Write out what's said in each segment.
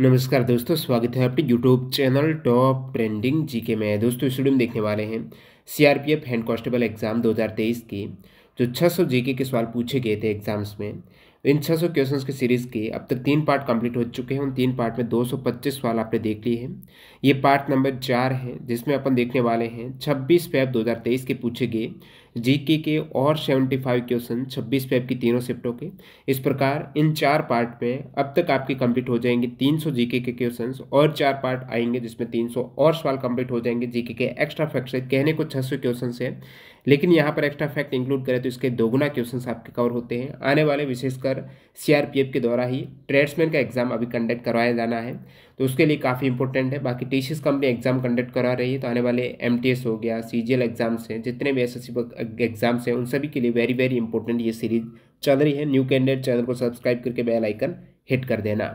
नमस्कार दोस्तों स्वागत है आपके YouTube channel top trending GK में दोस्तों इस वीडियो में देखने वाले हैं सीआरपीएफ हैंड कॉन्स्टेबल एग्ज़ाम 2023 के जो 600 जीके के सवाल पूछे गए थे एग्ज़ाम्स में इन 600 क्वेश्चंस की सीरीज़ के अब तक तीन पार्ट कंप्लीट हो चुके हैं उन तीन पार्ट में 225 सवाल आपने देख लिए हैं ये पार्ट नंबर चार है जिसमें अपन देखने वाले हैं 26 फेब 2023 के पूछे गए जीके के और 75 क्वेश्चन 26 फेब की तीनों शिफ्टों के इस प्रकार इन चार पार्ट में अब तक आपके कंप्लीट हो जाएंगे 300 जीके के क्वेश्चन और चार पार्ट आएंगे जिसमें 300 और सवाल कंप्लीट हो जाएंगे जीके के एक्स्ट्रा फैक्ट्स है कहने को 600 क्वेश्चन है लेकिन यहाँ पर एक्स्ट्रा फैक्ट इंक्लूड करें तो इसके दोगुना क्वेश्चन आपके कवर होते हैं आने वाले विशेषकर और सीआरपीएफ के द्वारा ही ट्रेड्समैन का एग्ज़ाम अभी कंडक्ट करवाया जाना है तो उसके लिए काफ़ी इंपॉर्टेंट है बाकी टी कंपनी एग्ज़ाम कंडक्ट करा रही है तो आने वाले एम हो गया सी एग्ज़ाम्स हैं जितने भी एस एग्ज़ाम्स हैं उन सभी के लिए वेरी वेरी इंपॉर्टेंट ये सीरीज चल रही है न्यू कैंडिडेट चैनल को सब्सक्राइब करके बेल आइकन हिट कर देना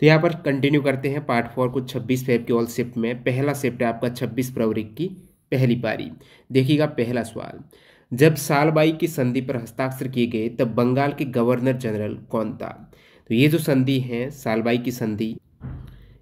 तो यहाँ पर कंटिन्यू करते हैं पार्ट फोर को 26 फेब की ऑल शिफ्ट में पहला शिफ्ट है आपका 26 फरवरी की पहली पारी देखिएगा पहला सवाल जब सालबाई की संधि पर हस्ताक्षर किए गए तब बंगाल के गवर्नर जनरल कौन था तो ये जो संधि है सालबाई की संधि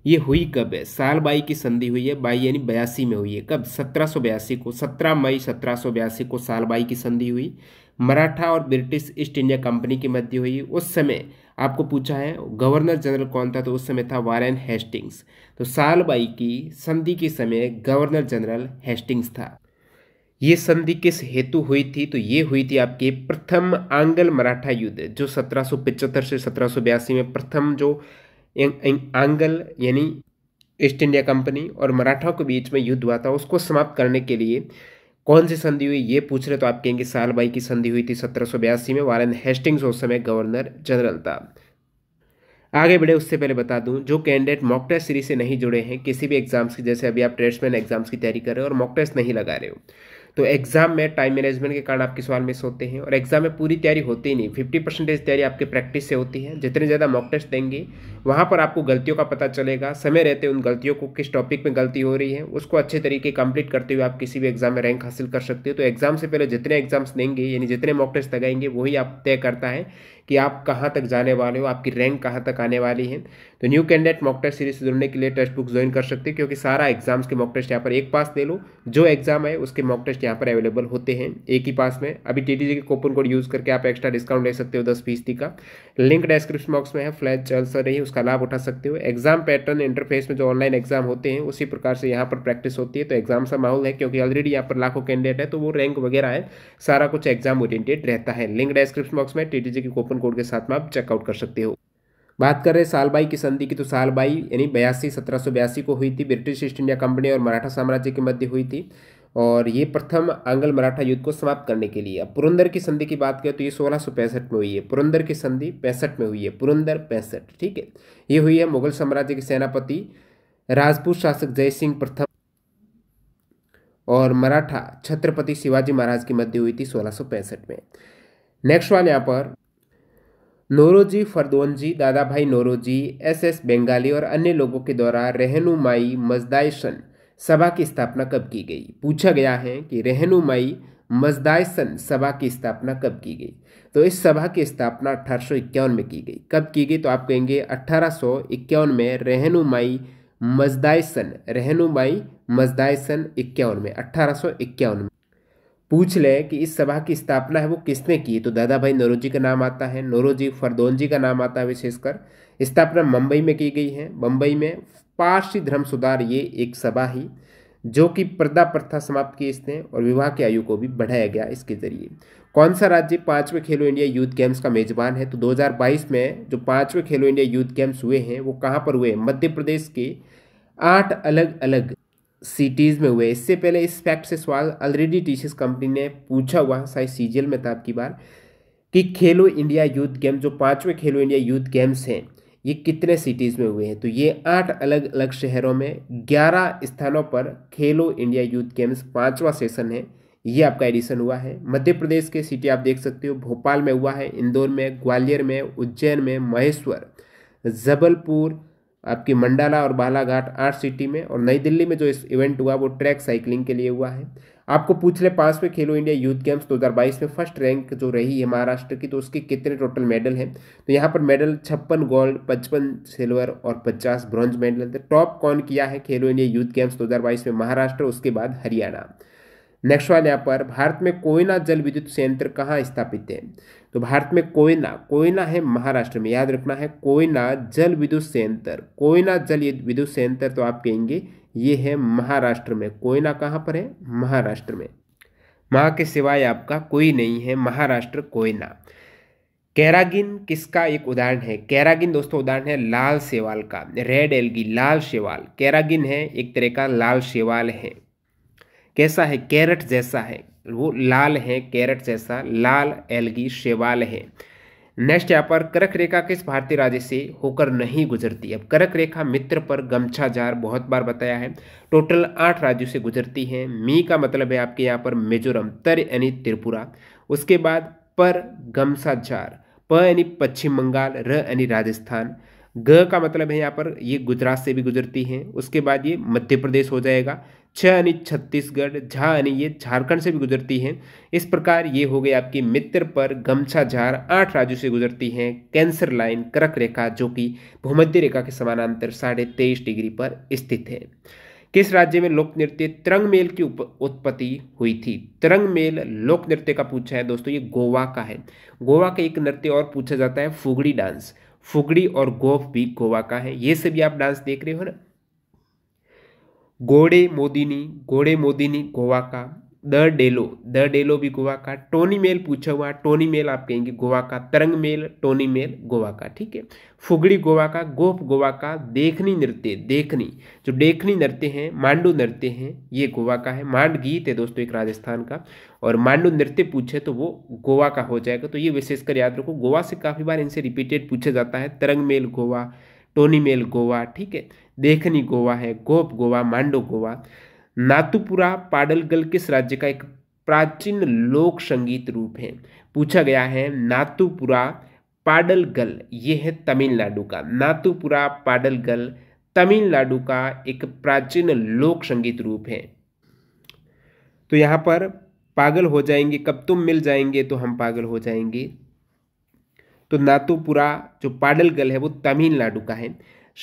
ये हुई कब है सालबाई की संधि हुई है बाई यानी बयासी में हुई है कब सत्रह सौ बयासी को सत्रह मई सत्रह सौ बयासी को सालबाई की संधि हुई मराठा और ब्रिटिश ईस्ट इंडिया कंपनी के मध्य हुई उस समय आपको पूछा है गवर्नर जनरल कौन था तो उस समय था वारेन हेस्टिंग्स तो सालबाई की संधि के समय गवर्नर जनरल हेस्टिंग्स था ये संधि किस हेतु हुई थी तो ये हुई थी आपके प्रथम आंगल मराठा युद्ध जो 1775 से सत्रह में प्रथम जो आंगल यानी ईस्ट इंडिया कंपनी और मराठाओं के बीच में युद्ध हुआ था उसको समाप्त करने के लिए कौन सी संधि हुई ये पूछ रहे तो आप कहेंगे साल बाई की संधि हुई थी सत्रह में वारेन हेस्टिंग्स उस समय गवर्नर जनरल था आगे बढ़े उससे पहले बता दूं जो कैंडिडेट मॉक टेस्ट सीरीज से नहीं जुड़े हैं किसी भी एग्जाम्स की जैसे अभी आप ट्रेड्समैन एग्जाम्स की तैयारी कर रहे हो और मॉक टेस्ट नहीं लगा रहे हो तो एग्ज़ाम में टाइम मैनेजमेंट के कारण आपके सवाल मिस होते हैं और एग्ज़ाम में पूरी तैयारी होती ही नहीं फिफ्टी परसेंटेज तैयारी आपके प्रैक्टिस से होती है जितने ज़्यादा मॉक टेस्ट देंगे वहाँ पर आपको गलतियों का पता चलेगा समय रहते उन गलतियों को किस टॉपिक में गलती हो रही है उसको अच्छे तरीके कंप्लीट करते हुए आप किसी भी एग्ज़ाम में रैंक हासिल कर सकते हो तो एग्ज़ाम से पहले जितने एग्ज़ाम्स देंगे यानी जितने मॉक टेस्ट लगाएंगे वही आप तय करता है कि आप कहाँ तक जाने वाले हो आपकी रैंक कहाँ तक आने वाली है तो new candidate mock test series से जुड़ने के लिए टेस्ट बुक ज्वाइन कर सकते हैं क्योंकि सारा एग्जाम्स के मॉक टेस्ट यहाँ पर एक पास ले लो जो एग्जाम है उसके मॉक टेस्ट यहाँ पर अवेलेबल होते हैं एक ही पास में अभी टी के कूपन कोड यूज़ करके आप एक्स्ट्रा डिस्काउंट ले सकते हो दस फीसदी का लिंक डिस्क्रिप्शन बॉक्स में है फ्लैच चल सर रही उसका लाभ उठा सकते हो एग्जाम पैटर्न इंटरफेस में जो ऑनलाइन एग्जाम होते हैं उसी प्रकार से यहाँ पर प्रैक्टिस होती है तो एग्जाम सा माहौल है क्योंकि ऑलरेडी यहाँ पर लाखों कैंडिडेट है तो वो रैंक वगैरह है सारा कुछ एग्जाम ओरिएंटेड रहता है लिंक डिस्क्रिप्शन बॉक्स में टी के कूपन कूपन कोड के साथ में आप चेकआउट कर सकते हो बात कर रहे हैं सालबाई की संधि की तो सालबाई यानी बयासी सत्रह सौ बयासी को हुई थी ब्रिटिश ईस्ट इंडिया कंपनी और मराठा साम्राज्य के मध्य हुई थी और ये प्रथम आंग्ल मराठा युद्ध को समाप्त करने के लिए अब पुरंदर की संधि की बात करें तो ये सोलह सौ पैंसठ में हुई है पुरंदर की संधि पैंसठ में हुई है पुरंदर पैंसठ ठीक है ये हुई है मुगल साम्राज्य के सेनापति राजपूत शासक जय सिंह प्रथम और मराठा छत्रपति शिवाजी महाराज के मध्य हुई थी सोलह में नेक्स्ट वाले यहाँ पर नोरोजी फरदोनजी दादा भाई नोरोजी एस एस बेंगाली और अन्य लोगों के द्वारा रहनुमाई मजदायसन सभा की स्थापना कब की गई पूछा गया है कि रहनुमाई मजदायसन सभा की स्थापना कब की गई तो इस सभा की स्थापना अठारह में की गई कब की गई तो आप कहेंगे अठारह में रहनुमाई मजदायसन रहनुमाई मजदायसन इक्यावन में अठारह में पूछ लें कि इस सभा की स्थापना है वो किसने की तो दादा भाई नरोजी का नाम आता है नरोजी नौरोजी जी का नाम आता है विशेषकर स्थापना मुंबई में की गई है मुंबई में पारसी धर्म सुधार ये एक सभा ही जो कि पर्दा प्रथा समाप्त की इसने और विवाह की आयु को भी बढ़ाया गया इसके जरिए कौन सा राज्य पाँचवें खेलो इंडिया यूथ गेम्स का मेजबान है तो 2022 में जो पाँचवें खेलो इंडिया यूथ गेम्स हुए हैं वो कहाँ पर हुए मध्य प्रदेश के आठ अलग अलग सिटीज़ में हुए इससे पहले इस फैक्ट से सवाल ऑलरेडी टीसीएस कंपनी ने पूछा हुआ शायद सीजियल में था आपकी बार कि खेलो इंडिया यूथ गेम जो पाँचवें खेलो इंडिया यूथ गेम्स हैं ये कितने सिटीज़ में हुए हैं तो ये आठ अलग अलग शहरों में ग्यारह स्थानों पर खेलो इंडिया यूथ गेम्स पाँचवा सेशन है ये आपका एडिशन हुआ है मध्य प्रदेश के सिटी आप देख सकते हो भोपाल में हुआ है इंदौर में ग्वालियर में उज्जैन में महेश्वर जबलपुर आपकी मंडाला और बालाघाट आठ सिटी में और नई दिल्ली में जो इस इवेंट हुआ वो ट्रैक साइकिलिंग के लिए हुआ है आपको पूछ ले पाँचवें खेलो इंडिया यूथ गेम्स 2022 में फर्स्ट रैंक जो रही है महाराष्ट्र की तो उसके कितने टोटल मेडल हैं तो यहाँ पर मेडल छप्पन गोल्ड पचपन सिल्वर और पचास ब्रॉन्ज मेडल टॉप कौन किया है खेलो इंडिया यूथ गेम्स 2022 में महाराष्ट्र उसके बाद हरियाणा नेक्स्ट वाले यहाँ पर भारत में कोयना जल विद्युत संयंत्र कहाँ स्थापित है तो भारत में कोयना कोयना है महाराष्ट्र में याद रखना है कोयना जल विद्युत संयंत्र कोयना जल विद्युत संयंत्र तो आप कहेंगे ये है महाराष्ट्र में कोयना कहाँ पर है महाराष्ट्र में माँ के सिवाय आपका कोई नहीं है महाराष्ट्र कोयना कैरागिन किसका एक उदाहरण है कैरागिन दोस्तों उदाहरण है लाल सेवाल का रेड एलगी लाल सेवाल कैरागिन है एक तरह का लाल सेवाल है कैसा है कैरेट जैसा है वो लाल है कैरेट जैसा लाल एलगी शेवाल है नेक्स्ट यहाँ पर करक रेखा किस भारतीय राज्य से होकर नहीं गुजरती अब करक रेखा मित्र पर गमछा जार बहुत बार बताया है टोटल आठ राज्यों से गुजरती है मी का मतलब है आपके यहाँ पर मिजोरम तर यानी त्रिपुरा उसके बाद पर गमसा जार प यानी पश्चिम बंगाल र यानी राजस्थान ग का मतलब है यहाँ पर ये गुजरात से भी गुजरती है उसके बाद ये मध्य प्रदेश हो जाएगा छ यानी छत्तीसगढ़ झा यानी ये झारखंड से भी गुजरती हैं इस प्रकार ये हो गए आपकी मित्र पर गमछा झार आठ राज्यों से गुजरती हैं कैंसर लाइन करक रेखा जो कि भूमध्य रेखा के समानांतर साढ़े तेईस डिग्री पर स्थित है किस राज्य में लोक नृत्य तिरंग मेल की उत्पत्ति हुई थी तिरंग मेल लोक नृत्य का पूछा है दोस्तों ये गोवा का है गोवा का एक नृत्य और पूछा जाता है फुगड़ी डांस फुगड़ी और गोफ भी गोवा का है ये सभी आप डांस देख रहे हो ना घोड़े मोदिनी घोड़े मोदिनी गोवा का द डेलो द डेलो भी गोवा का टोनी मेल पूछा हुआ टोनी मेल आप कहेंगे गोवा का तरंग मेल टोनी मेल गोवा का ठीक है फुगड़ी गोवा का गोप गोवा का देखनी नृत्य देखनी जो देखनी नृत्य हैं मांडू नृत्य हैं ये गोवा का है मांड गीत है दोस्तों एक राजस्थान का और मांडू नृत्य पूछे तो वो गोवा का हो जाएगा तो ये विशेषकर याद रखो गोवा से काफ़ी बार इनसे रिपीटेड पूछा जाता है तरंग मेल गोवा टोनीमेल गोवा ठीक है देखनी गोवा है गोप गोवा मांडो गोवा नातुपुरा पाडलगल किस राज्य का एक प्राचीन लोक संगीत रूप है पूछा गया है नातुपुरा पाडलगल ये है तमिलनाडु का नातुपुरा पाडलगल तमिलनाडु का एक प्राचीन लोक संगीत रूप है तो यहाँ पर पागल हो जाएंगे कब तुम मिल जाएंगे तो हम पागल हो जाएंगे तो नातुपुरा तो जो पाडलगल है वो तमिलनाडु का है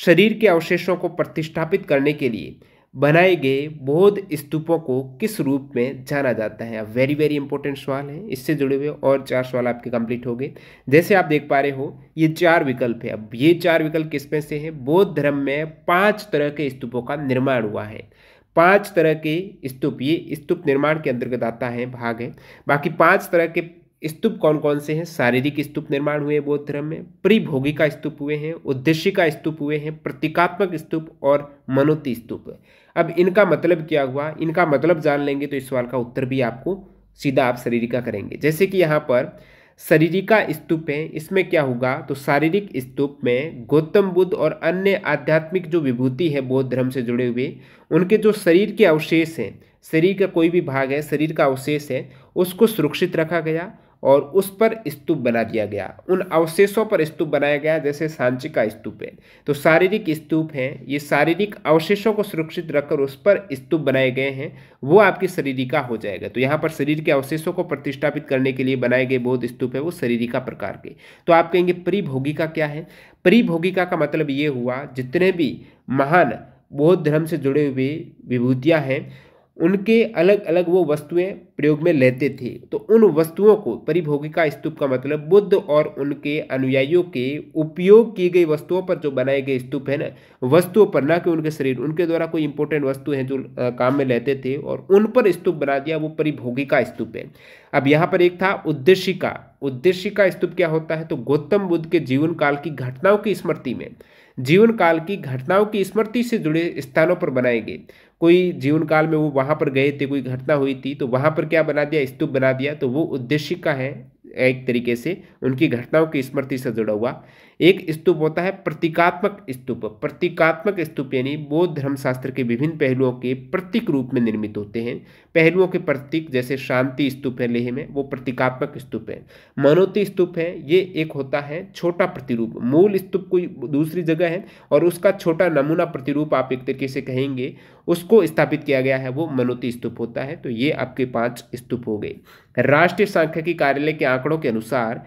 शरीर के अवशेषों को प्रतिष्ठापित करने के लिए बनाए गए बौद्ध स्तूपों को किस रूप में जाना जाता है वेरी वेरी इंपॉर्टेंट सवाल है इससे जुड़े हुए और चार सवाल आपके कंप्लीट हो गए जैसे आप देख पा रहे हो ये चार विकल्प है अब ये चार विकल्प किस में से हैं बौद्ध धर्म में पांच तरह के स्तूपों का निर्माण हुआ है पांच तरह के स्तूप ये स्तूप निर्माण के अंतर्गत आता है भाग है बाकी पांच तरह के स्तूप कौन कौन से हैं शारीरिक स्तूप निर्माण हुए बौद्ध धर्म में का स्तूप हुए हैं उद्देश्य का स्तूप हुए हैं प्रतीकात्मक स्तूप और मनोति स्तूप अब इनका मतलब क्या हुआ इनका मतलब जान लेंगे तो इस सवाल का उत्तर भी आपको सीधा आप शरीरिका करेंगे जैसे कि यहाँ पर शरीरिका स्तूप है इसमें क्या होगा तो शारीरिक स्तूप में गौतम बुद्ध और अन्य आध्यात्मिक जो विभूति है बौद्ध धर्म से जुड़े हुए उनके जो शरीर के अवशेष हैं शरीर का कोई भी भाग है शरीर का अवशेष है उसको सुरक्षित रखा गया और उस पर स्तूप बना दिया गया उन अवशेषों पर स्तूप बनाया गया जैसे सांची का स्तूप है तो शारीरिक स्तूप हैं ये शारीरिक अवशेषों को सुरक्षित रखकर उस पर स्तूप बनाए गए हैं वो आपकी शरीरिका हो जाएगा तो यहाँ पर शरीर के अवशेषों को प्रतिष्ठापित करने के लिए बनाए गए बौद्ध स्तूप है वो शरीरिका प्रकार के तो आप कहेंगे परिभोगिका क्या है परिभोगिका का मतलब ये हुआ जितने भी महान बौद्ध धर्म से जुड़े हुए विभूतियाँ हैं उनके अलग अलग वो वस्तुएं प्रयोग में लेते थे तो उन वस्तुओं को परिभोगिका स्तूप का मतलब बुद्ध और उनके अनुयायियों के उपयोग की गई वस्तुओं पर जो बनाए गए स्तूप है ना वस्तुओं पर ना कि उनके शरीर उनके द्वारा कोई इंपॉर्टेंट वस्तु है जो काम में लेते थे और उन पर स्तूप बना दिया वो परिभोगिका स्तूप है अब यहाँ पर एक था उद्देश्य का उद्देश्य स्तूप क्या होता है तो गौतम बुद्ध के जीवन काल की घटनाओं की स्मृति में जीवन काल की घटनाओं की स्मृति से जुड़े स्थानों पर बनाए गए कोई जीवन काल में वो वहाँ पर गए थे कोई घटना हुई थी तो वहाँ पर क्या बना दिया स्तूप बना दिया तो वो उद्देश्य का है एक तरीके से उनकी घटनाओं की स्मृति से जुड़ा हुआ एक स्तूप होता है प्रतीकात्मक स्तूप प्रतीकात्मक स्तूप यानी बौद्ध धर्मशास्त्र के विभिन्न पहलुओं के प्रतीक रूप में निर्मित होते हैं पहलुओं के प्रतीक जैसे शांति स्तूप है लेह में वो प्रतीकात्मक स्तूप है मनोती स्तूप है ये एक होता है छोटा प्रतिरूप मूल स्तूप कोई दूसरी जगह है और उसका छोटा नमूना प्रतिरूप आप एक तरीके से कहेंगे उसको स्थापित किया गया है वो मनोती स्तूप होता है तो ये आपके पाँच स्तूप हो गए राष्ट्रीय सांख्यिकी कार्यालय के आंकड़ों के अनुसार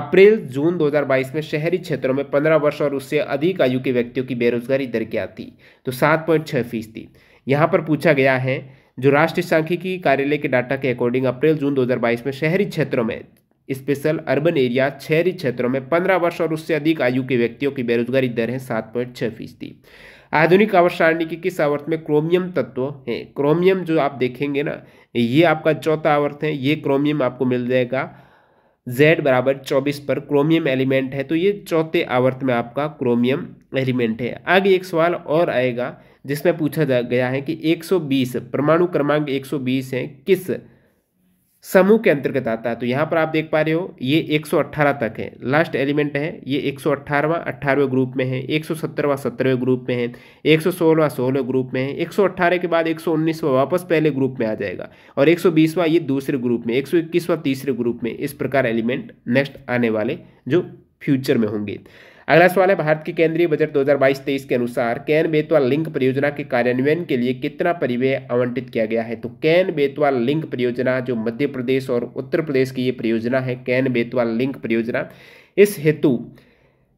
अप्रैल जून 2022 में शहरी क्षेत्रों में 15 वर्ष और उससे अधिक आयु के व्यक्तियों की बेरोजगारी दर क्या थी तो सात पॉइंट छः फीसदी यहाँ पर पूछा गया है जो राष्ट्रीय सांख्यिकी कार्यालय के डाटा के अकॉर्डिंग अप्रैल जून 2022 में शहरी क्षेत्रों में स्पेशल अर्बन एरिया शहरी क्षेत्रों में पंद्रह वर्ष और उससे अधिक आयु के व्यक्तियों की बेरोजगारी दर है सात पॉइंट फीसदी आधुनिक आवर्त की किस आवर्त में क्रोमियम तत्व है क्रोमियम जो आप देखेंगे ना ये आपका चौथा आवर्त है ये क्रोमियम आपको मिल जाएगा जेड बराबर चौबीस पर क्रोमियम एलिमेंट है तो ये चौथे आवर्त में आपका क्रोमियम एलिमेंट है आगे एक सवाल और आएगा जिसमें पूछा गया है कि 120 परमाणु क्रमांक 120 है किस समूह के अंतर्गत आता है तो यहाँ पर आप देख पा रहे हो ये 118 तक है लास्ट एलिमेंट है ये 118वां 18वें ग्रुप में है 117वां 17वें ग्रुप में है 116वां 16वें ग्रुप में है 118 के बाद 119वां वापस पहले ग्रुप में आ जाएगा और 120वां ये दूसरे ग्रुप में 121वां तीसरे ग्रुप में इस प्रकार एलिमेंट नेक्स्ट आने वाले जो फ्यूचर में होंगे अगला सवाल है भारत की केंद्रीय बजट 2022-23 के अनुसार कैन बेतवा लिंक परियोजना के कार्यान्वयन के लिए कितना परिव्यय आवंटित किया गया है तो कैन बेतवा लिंक परियोजना जो मध्य प्रदेश और उत्तर प्रदेश की ये परियोजना है कैन बेतवा लिंक परियोजना इस हेतु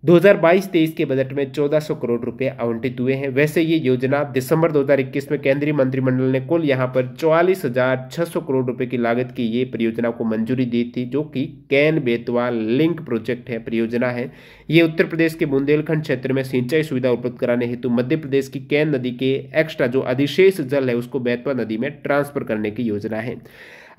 2022-23 के बजट में 1400 करोड़ रुपए आवंटित हुए हैं वैसे ये योजना दिसंबर 2021 में केंद्रीय मंत्रिमंडल ने कुल यहाँ पर 44,600 करोड़ रुपए की लागत की ये परियोजना को मंजूरी दी थी जो कि कैन बेतवा लिंक प्रोजेक्ट है परियोजना है ये उत्तर प्रदेश के बुंदेलखंड क्षेत्र में सिंचाई सुविधा उपलब्ध कराने हेतु मध्य प्रदेश की कैन नदी के एक्स्ट्रा जो अधिशेष जल है उसको बेतवा नदी में ट्रांसफर करने की योजना है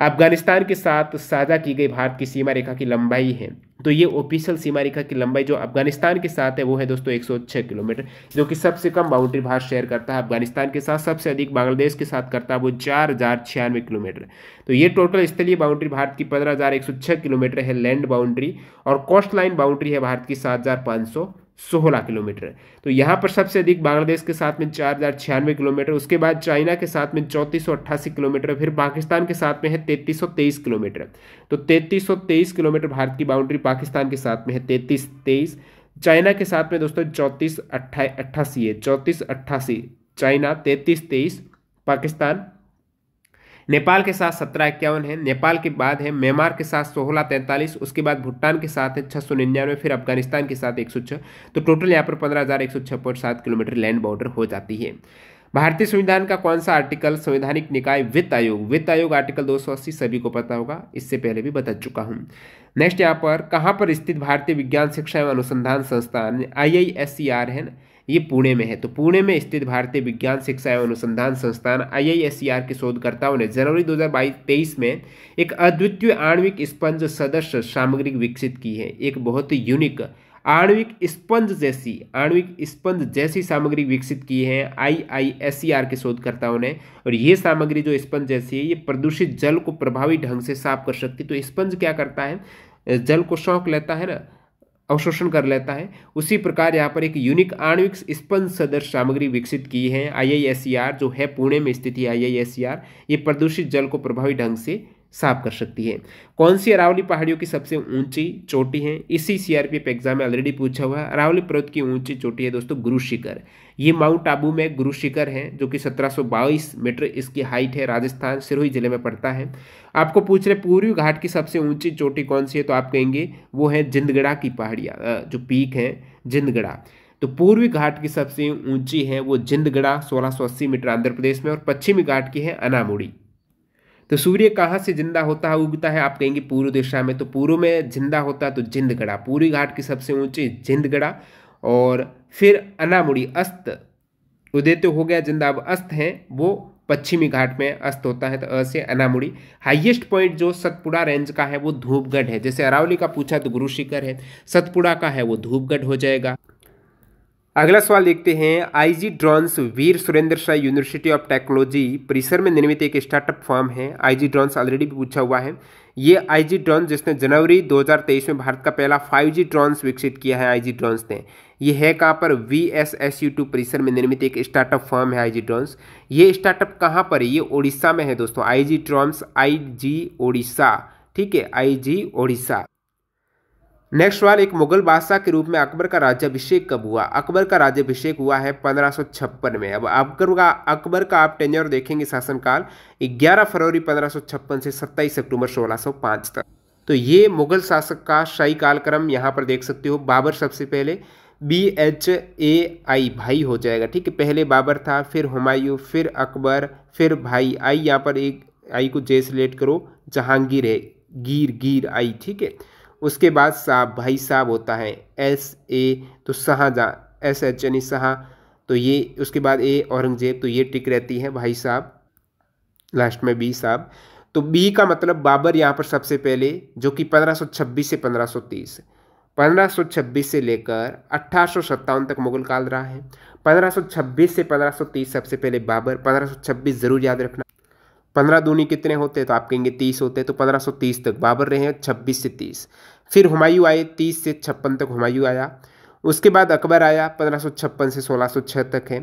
अफगानिस्तान के साथ साझा की गई भारत की सीमा रेखा की लंबाई है तो ये ऑफिशियल सीमा रेखा की लंबाई जो अफगानिस्तान के साथ है वो है दोस्तों 106 किलोमीटर जो कि सबसे कम बाउंड्री भारत शेयर करता है अफगानिस्तान के साथ सबसे अधिक बांग्लादेश के साथ करता है वो चार हज़ार छियानवे किलोमीटर तो ये टोटल स्थलीय बाउंड्री भारत की पंद्रह हज़ार एक सौ छह किलोमीटर है लैंड बाउंड्री और कोस्ट लाइन बाउंड्री है भारत की सात हज़ार पाँच सौ सोलह किलोमीटर तो यहाँ पर सबसे अधिक बांग्लादेश के साथ में चार हज़ार छियानवे किलोमीटर उसके बाद चाइना के साथ में चौंतीस सौ अट्ठासी किलोमीटर फिर पाकिस्तान के साथ में है तैंतीस सौ तेईस किलोमीटर तो तैंतीस सौ तेईस किलोमीटर भारत की बाउंड्री पाकिस्तान के साथ में है तैंतीस तेईस चाइना के साथ में दोस्तों चौंतीस अट्ठा अट्ठासी है चौंतीस अट्ठासी चाइना तैंतीस तेईस पाकिस्तान नेपाल के साथ सत्रह इक्यावन है नेपाल के बाद है म्यांमार के साथ सोलह तैंतालीस उसके बाद भूटान के साथ है छः सौ निन्यानवे फिर अफगानिस्तान के साथ एक सौ छः तो टोटल यहाँ पर पंद्रह हज़ार एक सौ छः पॉइंट सात किलोमीटर लैंड बॉर्डर हो जाती है भारतीय संविधान का कौन सा आर्टिकल संवैधानिक निकाय वित्त आयोग वित्त आयोग आर्टिकल अस्सी सभी को पता होगा इससे पहले भी बता चुका हूँ नेक्स्ट यहाँ पर कहाँ पर स्थित भारतीय विज्ञान शिक्षा एवं अनुसंधान संस्थान आई आई एस सी आर है ये पुणे में है तो पुणे में स्थित भारतीय विज्ञान शिक्षा एवं अनुसंधान संस्थान आईआईएससीआर e के शोधकर्ताओं ने जनवरी 2022-23 में एक अद्वितीय आणविक स्पंज सदस्य सामग्री विकसित की है एक बहुत ही यूनिक आणविक स्पंज जैसी आणविक स्पंज जैसी सामग्री विकसित की है आईआईएससीआर e के शोधकर्ताओं ने और ये सामग्री जो स्पंज जैसी है ये प्रदूषित जल को प्रभावी ढंग से साफ कर सकती तो स्पंज क्या करता है जल को शौक लेता है ना अवशोषण कर लेता है उसी प्रकार यहाँ पर एक यूनिक आणविक स्पन सदृश सामग्री विकसित की है आई e जो है पुणे में स्थित है आई e ये प्रदूषित जल को प्रभावी ढंग से साफ कर सकती है कौन सी अरावली पहाड़ियों की सबसे ऊंची चोटी है इसी सीआरपीएफ एग्जाम में ऑलरेडी पूछा हुआ है अरावली पर्वत की ऊंची चोटी है दोस्तों गुरु शिखर ये माउंट आबू में गुरु शिखर है जो कि सत्रह मीटर इसकी हाइट है राजस्थान सिरोही जिले में पड़ता है आपको पूछ रहे पूर्वी घाट की सबसे ऊंची चोटी कौन सी है तो आप कहेंगे वो है जिंदगड़ा की पहाड़ियाँ जो पीक है जिंदगड़ा तो पूर्वी घाट की सबसे ऊंची है वो जिंदगड़ा सोलह मीटर आंध्र प्रदेश में और पश्चिमी घाट की है अनामुड़ी तो सूर्य कहाँ से जिंदा होता है उगता है आप कहेंगे पूर्व दिशा में तो पूर्व में जिंदा होता है तो जिंदगढ़ा पूरी घाट की सबसे ऊंची जिंदगढ़ा और फिर अनामुड़ी अस्त उदय तो हो गया जिंदा अब अस्त हैं वो पश्चिमी घाट में अस्त होता है तो अ से अनामुड़ी हाईएस्ट पॉइंट जो सतपुड़ा रेंज का है वो धूपगढ़ है जैसे अरावली का पूछा तो गुरु शिखर है सतपुड़ा का है वो धूपगढ़ हो जाएगा अगला सवाल देखते हैं IG drones Veer Surendra Shah university of technology परिसर में निर्मित एक स्टार्टअप फॉर्म है आईजी ड्रॉन्स ऑलरेडी भी पूछा हुआ है ये आईजी ड्रॉन्स जिसने जनवरी 2023 में भारत का पहला 5G ड्रोन्स विकसित किया है आईजी ड्रोन्स ने ये है कहाँ पर V S S U T परिसर में निर्मित एक स्टार्टअप फॉर्म है जी ड्रोन्स ये स्टार्टअप कहाँ पर है ये ओडिशा में है दोस्तों आई ड्रॉन्स ड्रोन्स जी ओडिशा ठीक है जी ओडिशा नेक्स्ट सवाल एक मुगल बादशाह के रूप में अकबर का राज्यभिषेक कब हुआ अकबर का राज्यभिषेक हुआ है पंद्रह में अब अकबर का अकबर का आप टेन्योर देखेंगे शासनकाल 11 फरवरी पंद्रह से 27 अक्टूबर 1605 तक तो ये मुगल शासक का शाही कालक्रम यहाँ पर देख सकते हो बाबर सबसे पहले बी एच ए आई भाई हो जाएगा ठीक है पहले बाबर था फिर हुमायूं फिर अकबर फिर भाई आई यहाँ पर एक आई को जे से लेट करो जहांगीर है गिर गिर आई ठीक है उसके बाद साहब भाई साहब होता है एस ए तो शाहजहाँ एस एच यानी शाह तो ये उसके बाद ए औरंगजेब तो ये टिक रहती है भाई साहब लास्ट में बी साहब तो बी का मतलब बाबर यहाँ पर सबसे पहले जो कि 1526 से 1530 1526 से लेकर अट्ठारह तक मुगल काल रहा है 1526 से 1530 सबसे पहले बाबर 1526 ज़रूर याद रखना पंद्रह दूनी कितने होते हैं तो आप कहेंगे तीस होते हैं तो पंद्रह तीस तक बाबर रहे हैं छब्बीस से तीस फिर हुमायूं आए तीस से छप्पन तक हुमायूं आया उसके बाद अकबर आया पंद्रह से सोलह तक है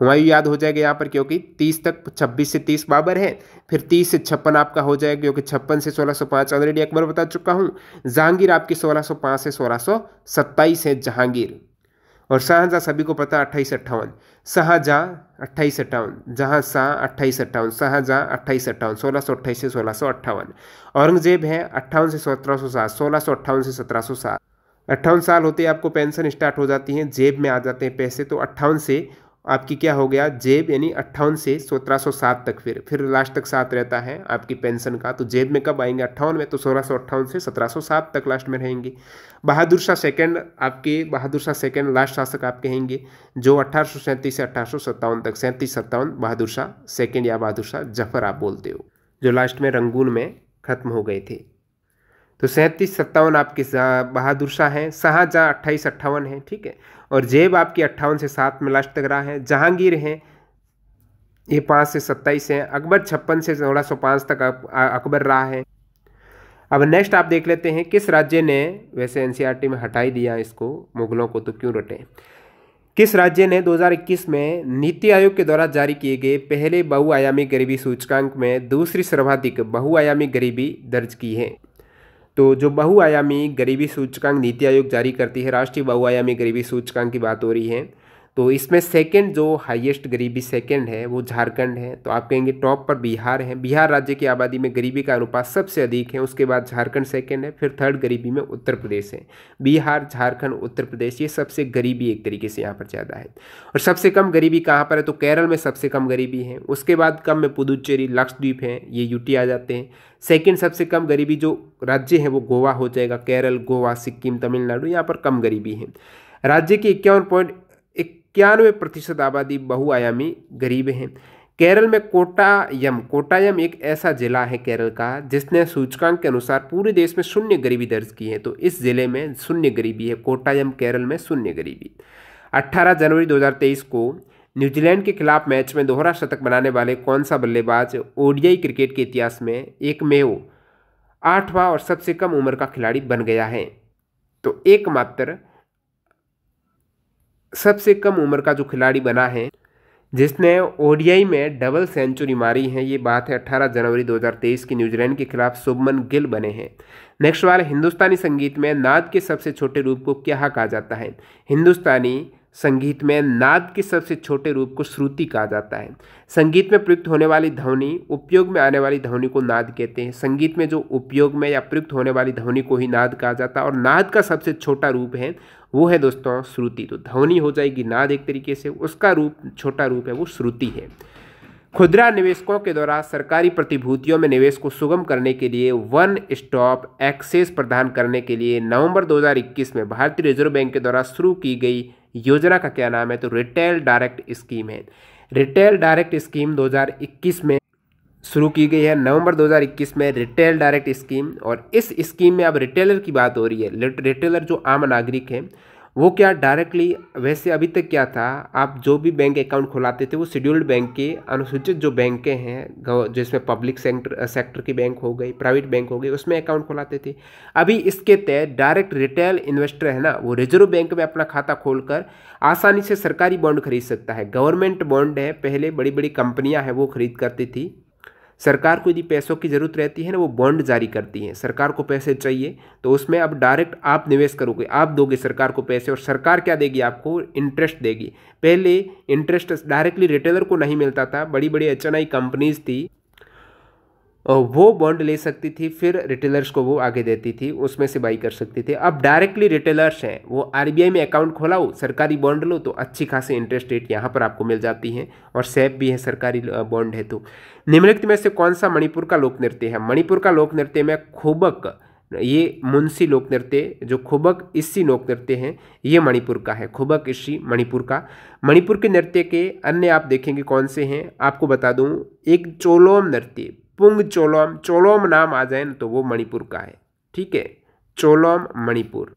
हुमायूं याद हो जाएगा यहाँ पर क्योंकि तीस तक छब्बीस से तीस बाबर है फिर तीस से छप्पन आपका हो जाएगा क्योंकि छप्पन से सोलह सौ पाँच ऑलरेडी अकबर बता चुका हूँ जहांगीर आपकी सोलह सौ पाँच से सोलह सौ सत्ताईस है जहांगीर और शाहजहाँ सभी को पता अट्ठाईस अट्ठावन शाहजहाँ अट्ठाईस अट्ठावन जहाँ शाह अट्ठाईस अट्ठावन शाहजहाँ अट्ठाईस अट्ठावन सोलह सौ अट्ठाईस से सोलह सौ अट्ठावन औरंगजेब है अट्ठावन से सत्रह सौ सात सोलह सौ अट्ठावन से सत्रह सौ सात अट्ठावन साल होते आपको पेंशन स्टार्ट हो जाती है जेब में आ जाते हैं पैसे तो अट्ठावन से आपकी क्या हो गया जेब यानी अट्ठावन से सत्रह सौ सात तक फिर फिर लास्ट तक सात रहता है आपकी पेंशन का तो जेब में कब आएंगे अट्ठावन में तो सोलह सौ अट्ठावन से सत्रह सौ सात तक लास्ट में रहेंगे बहादुर शाह सेकंड आपके बहादुर शाह सेकंड लास्ट शासक आप कहेंगे जो अट्ठारह सौ सैंतीस से अठारह सौ सत्तावन तक सैंतीस सत्तावन बहादुर शाह सेकेंड या बहादुर शाह जफर आप बोलते हो जो लास्ट में रंगून में ख़त्म हो गए थे तो सैंतीस सत्तावन आपके बहादुर शाह हैं शाहजहाँ अट्ठाईस अट्ठावन है ठीक है और जेब आपकी अट्ठावन से सात में लास्ट तक रहा है जहांगीर हैं ये पाँच से सत्ताईस हैं अकबर छप्पन से सोलह सौ पाँच तक अकबर रहा है अब नेक्स्ट आप देख लेते हैं किस राज्य ने वैसे एन e में हटाई दिया इसको मुगलों को तो क्यों रटे किस राज्य ने 2021 में नीति आयोग के द्वारा जारी किए गए पहले बहुआयामी गरीबी सूचकांक में दूसरी सर्वाधिक बहुआयामी गरीबी दर्ज की है तो जो बहुआयामी गरीबी सूचकांक नीति आयोग जारी करती है राष्ट्रीय बहुआयामी गरीबी सूचकांक की बात हो रही है तो इसमें सेकंड जो हाईएस्ट गरीबी सेकंड है वो झारखंड है तो आप कहेंगे टॉप पर बिहार है बिहार राज्य की आबादी में गरीबी का अनुपात सबसे अधिक है उसके बाद झारखंड सेकंड है फिर थर्ड गरीबी में उत्तर प्रदेश है बिहार झारखंड उत्तर प्रदेश ये सबसे गरीबी एक तरीके से यहाँ पर ज़्यादा है और सबसे कम गरीबी कहाँ पर है तो केरल में सबसे कम गरीबी है उसके बाद कम में पुदुचेरी लक्षद्वीप हैं ये यूटी आ जाते हैं सेकेंड सबसे कम गरीबी जो राज्य है वो गोवा हो जाएगा केरल गोवा सिक्किम तमिलनाडु यहाँ पर कम गरीबी है राज्य के इक्यावन पॉइंट इक्यानवे प्रतिशत आबादी बहुआयामी गरीब हैं केरल में कोटायम कोटायम एक ऐसा जिला है केरल का जिसने सूचकांक के अनुसार पूरे देश में शून्य गरीबी दर्ज की है तो इस जिले में शून्य गरीबी है कोटायम केरल में शून्य गरीबी 18 जनवरी 2023 को न्यूजीलैंड के खिलाफ मैच में दोहरा शतक बनाने वाले कौन सा बल्लेबाज ओडियाई क्रिकेट के इतिहास में एक मेव आठवां और सबसे कम उम्र का खिलाड़ी बन गया है तो एकमात्र सबसे कम उम्र का जो खिलाड़ी बना है जिसने ओडीआई में डबल सेंचुरी मारी है ये बात है 18 जनवरी 2023 की न्यूजीलैंड के खिलाफ शुभमन गिल बने हैं नेक्स्ट वाले हिंदुस्तानी संगीत में नाद के सबसे छोटे रूप को क्या कहा जाता है हिंदुस्तानी संगीत में नाद के सबसे छोटे रूप को श्रुति कहा जाता है संगीत में प्रयुक्त होने वाली ध्वनि उपयोग में आने वाली ध्वनि को नाद कहते हैं संगीत में जो उपयोग में या प्रयुक्त होने वाली ध्वनि को ही नाद कहा जाता है और नाद का सबसे छोटा रूप है वो है दोस्तों श्रुति तो ध्वनि हो जाएगी नाद एक तरीके से उसका रूप छोटा रूप है वो श्रुति है खुदरा निवेशकों के द्वारा सरकारी प्रतिभूतियों में निवेश को सुगम करने के लिए वन स्टॉप एक्सेस प्रदान करने के लिए नवंबर 2021 में भारतीय रिजर्व बैंक के द्वारा शुरू की गई योजना का क्या नाम है तो रिटेल डायरेक्ट स्कीम है रिटेल डायरेक्ट स्कीम 2021 में शुरू की गई है नवंबर 2021 में रिटेल डायरेक्ट स्कीम और इस स्कीम में अब रिटेलर की बात हो रही है रिटेलर जो आम नागरिक हैं वो क्या डायरेक्टली वैसे अभी तक क्या था आप जो भी बैंक अकाउंट खुलाते थे वो शेड्यूल्ड बैंक के अनुसूचित जो बैंकें हैं जिसमें पब्लिक सेक्टर सेक्टर की बैंक हो गई प्राइवेट बैंक हो गई उसमें अकाउंट खुलाते थे अभी इसके तहत डायरेक्ट रिटेल इन्वेस्टर है ना वो रिजर्व बैंक में अपना खाता कर आसानी से सरकारी बॉन्ड खरीद सकता है गवर्नमेंट बॉन्ड है पहले बड़ी बड़ी कंपनियाँ हैं वो खरीद करती थी सरकार को यदि पैसों की ज़रूरत रहती है ना वो बॉन्ड जारी करती है सरकार को पैसे चाहिए तो उसमें अब डायरेक्ट आप निवेश करोगे आप दोगे सरकार को पैसे और सरकार क्या देगी आपको इंटरेस्ट देगी पहले इंटरेस्ट डायरेक्टली रिटेलर को नहीं मिलता था बड़ी बड़ी एच कंपनीज थी वो बॉन्ड ले सकती थी फिर रिटेलर्स को वो आगे देती थी उसमें से बाई कर सकती थी अब डायरेक्टली रिटेलर्स हैं वो आरबीआई में अकाउंट खोलाओ सरकारी बॉन्ड लो तो अच्छी खासी इंटरेस्ट रेट यहाँ पर आपको मिल जाती है और सेफ भी है सरकारी बॉन्ड है तो निम्नलिखित में से कौन सा मणिपुर का लोक नृत्य है मणिपुर का लोक नृत्य में खोबक ये मुंशी लोक नृत्य जो खुबक इसी लोक नृत्य हैं ये मणिपुर का है खुबक इसी मणिपुर का मणिपुर के नृत्य के अन्य आप देखेंगे कौन से हैं आपको बता दूं एक चोलोम नृत्य पुंग चोलोम चोलोम नाम आ जाए ना तो वो मणिपुर का है ठीक है चोलोम मणिपुर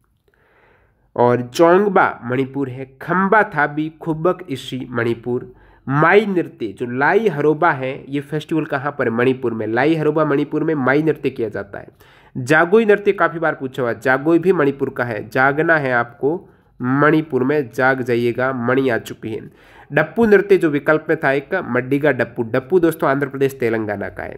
और चोंगबा मणिपुर है खम्बा थाबी खुबक इसी मणिपुर माई नृत्य जो लाई हरोबा है ये फेस्टिवल कहाँ पर मणिपुर में लाई हरोबा मणिपुर में माई नृत्य किया जाता है जागोई नृत्य काफ़ी बार पूछा हुआ जागोई भी मणिपुर का है जागना है आपको मणिपुर में जाग जाइएगा मणि आ चुकी है डप्पू नृत्य जो विकल्प में था एक मड्डीगा डप्पू डप्पू दोस्तों आंध्र प्रदेश तेलंगाना का है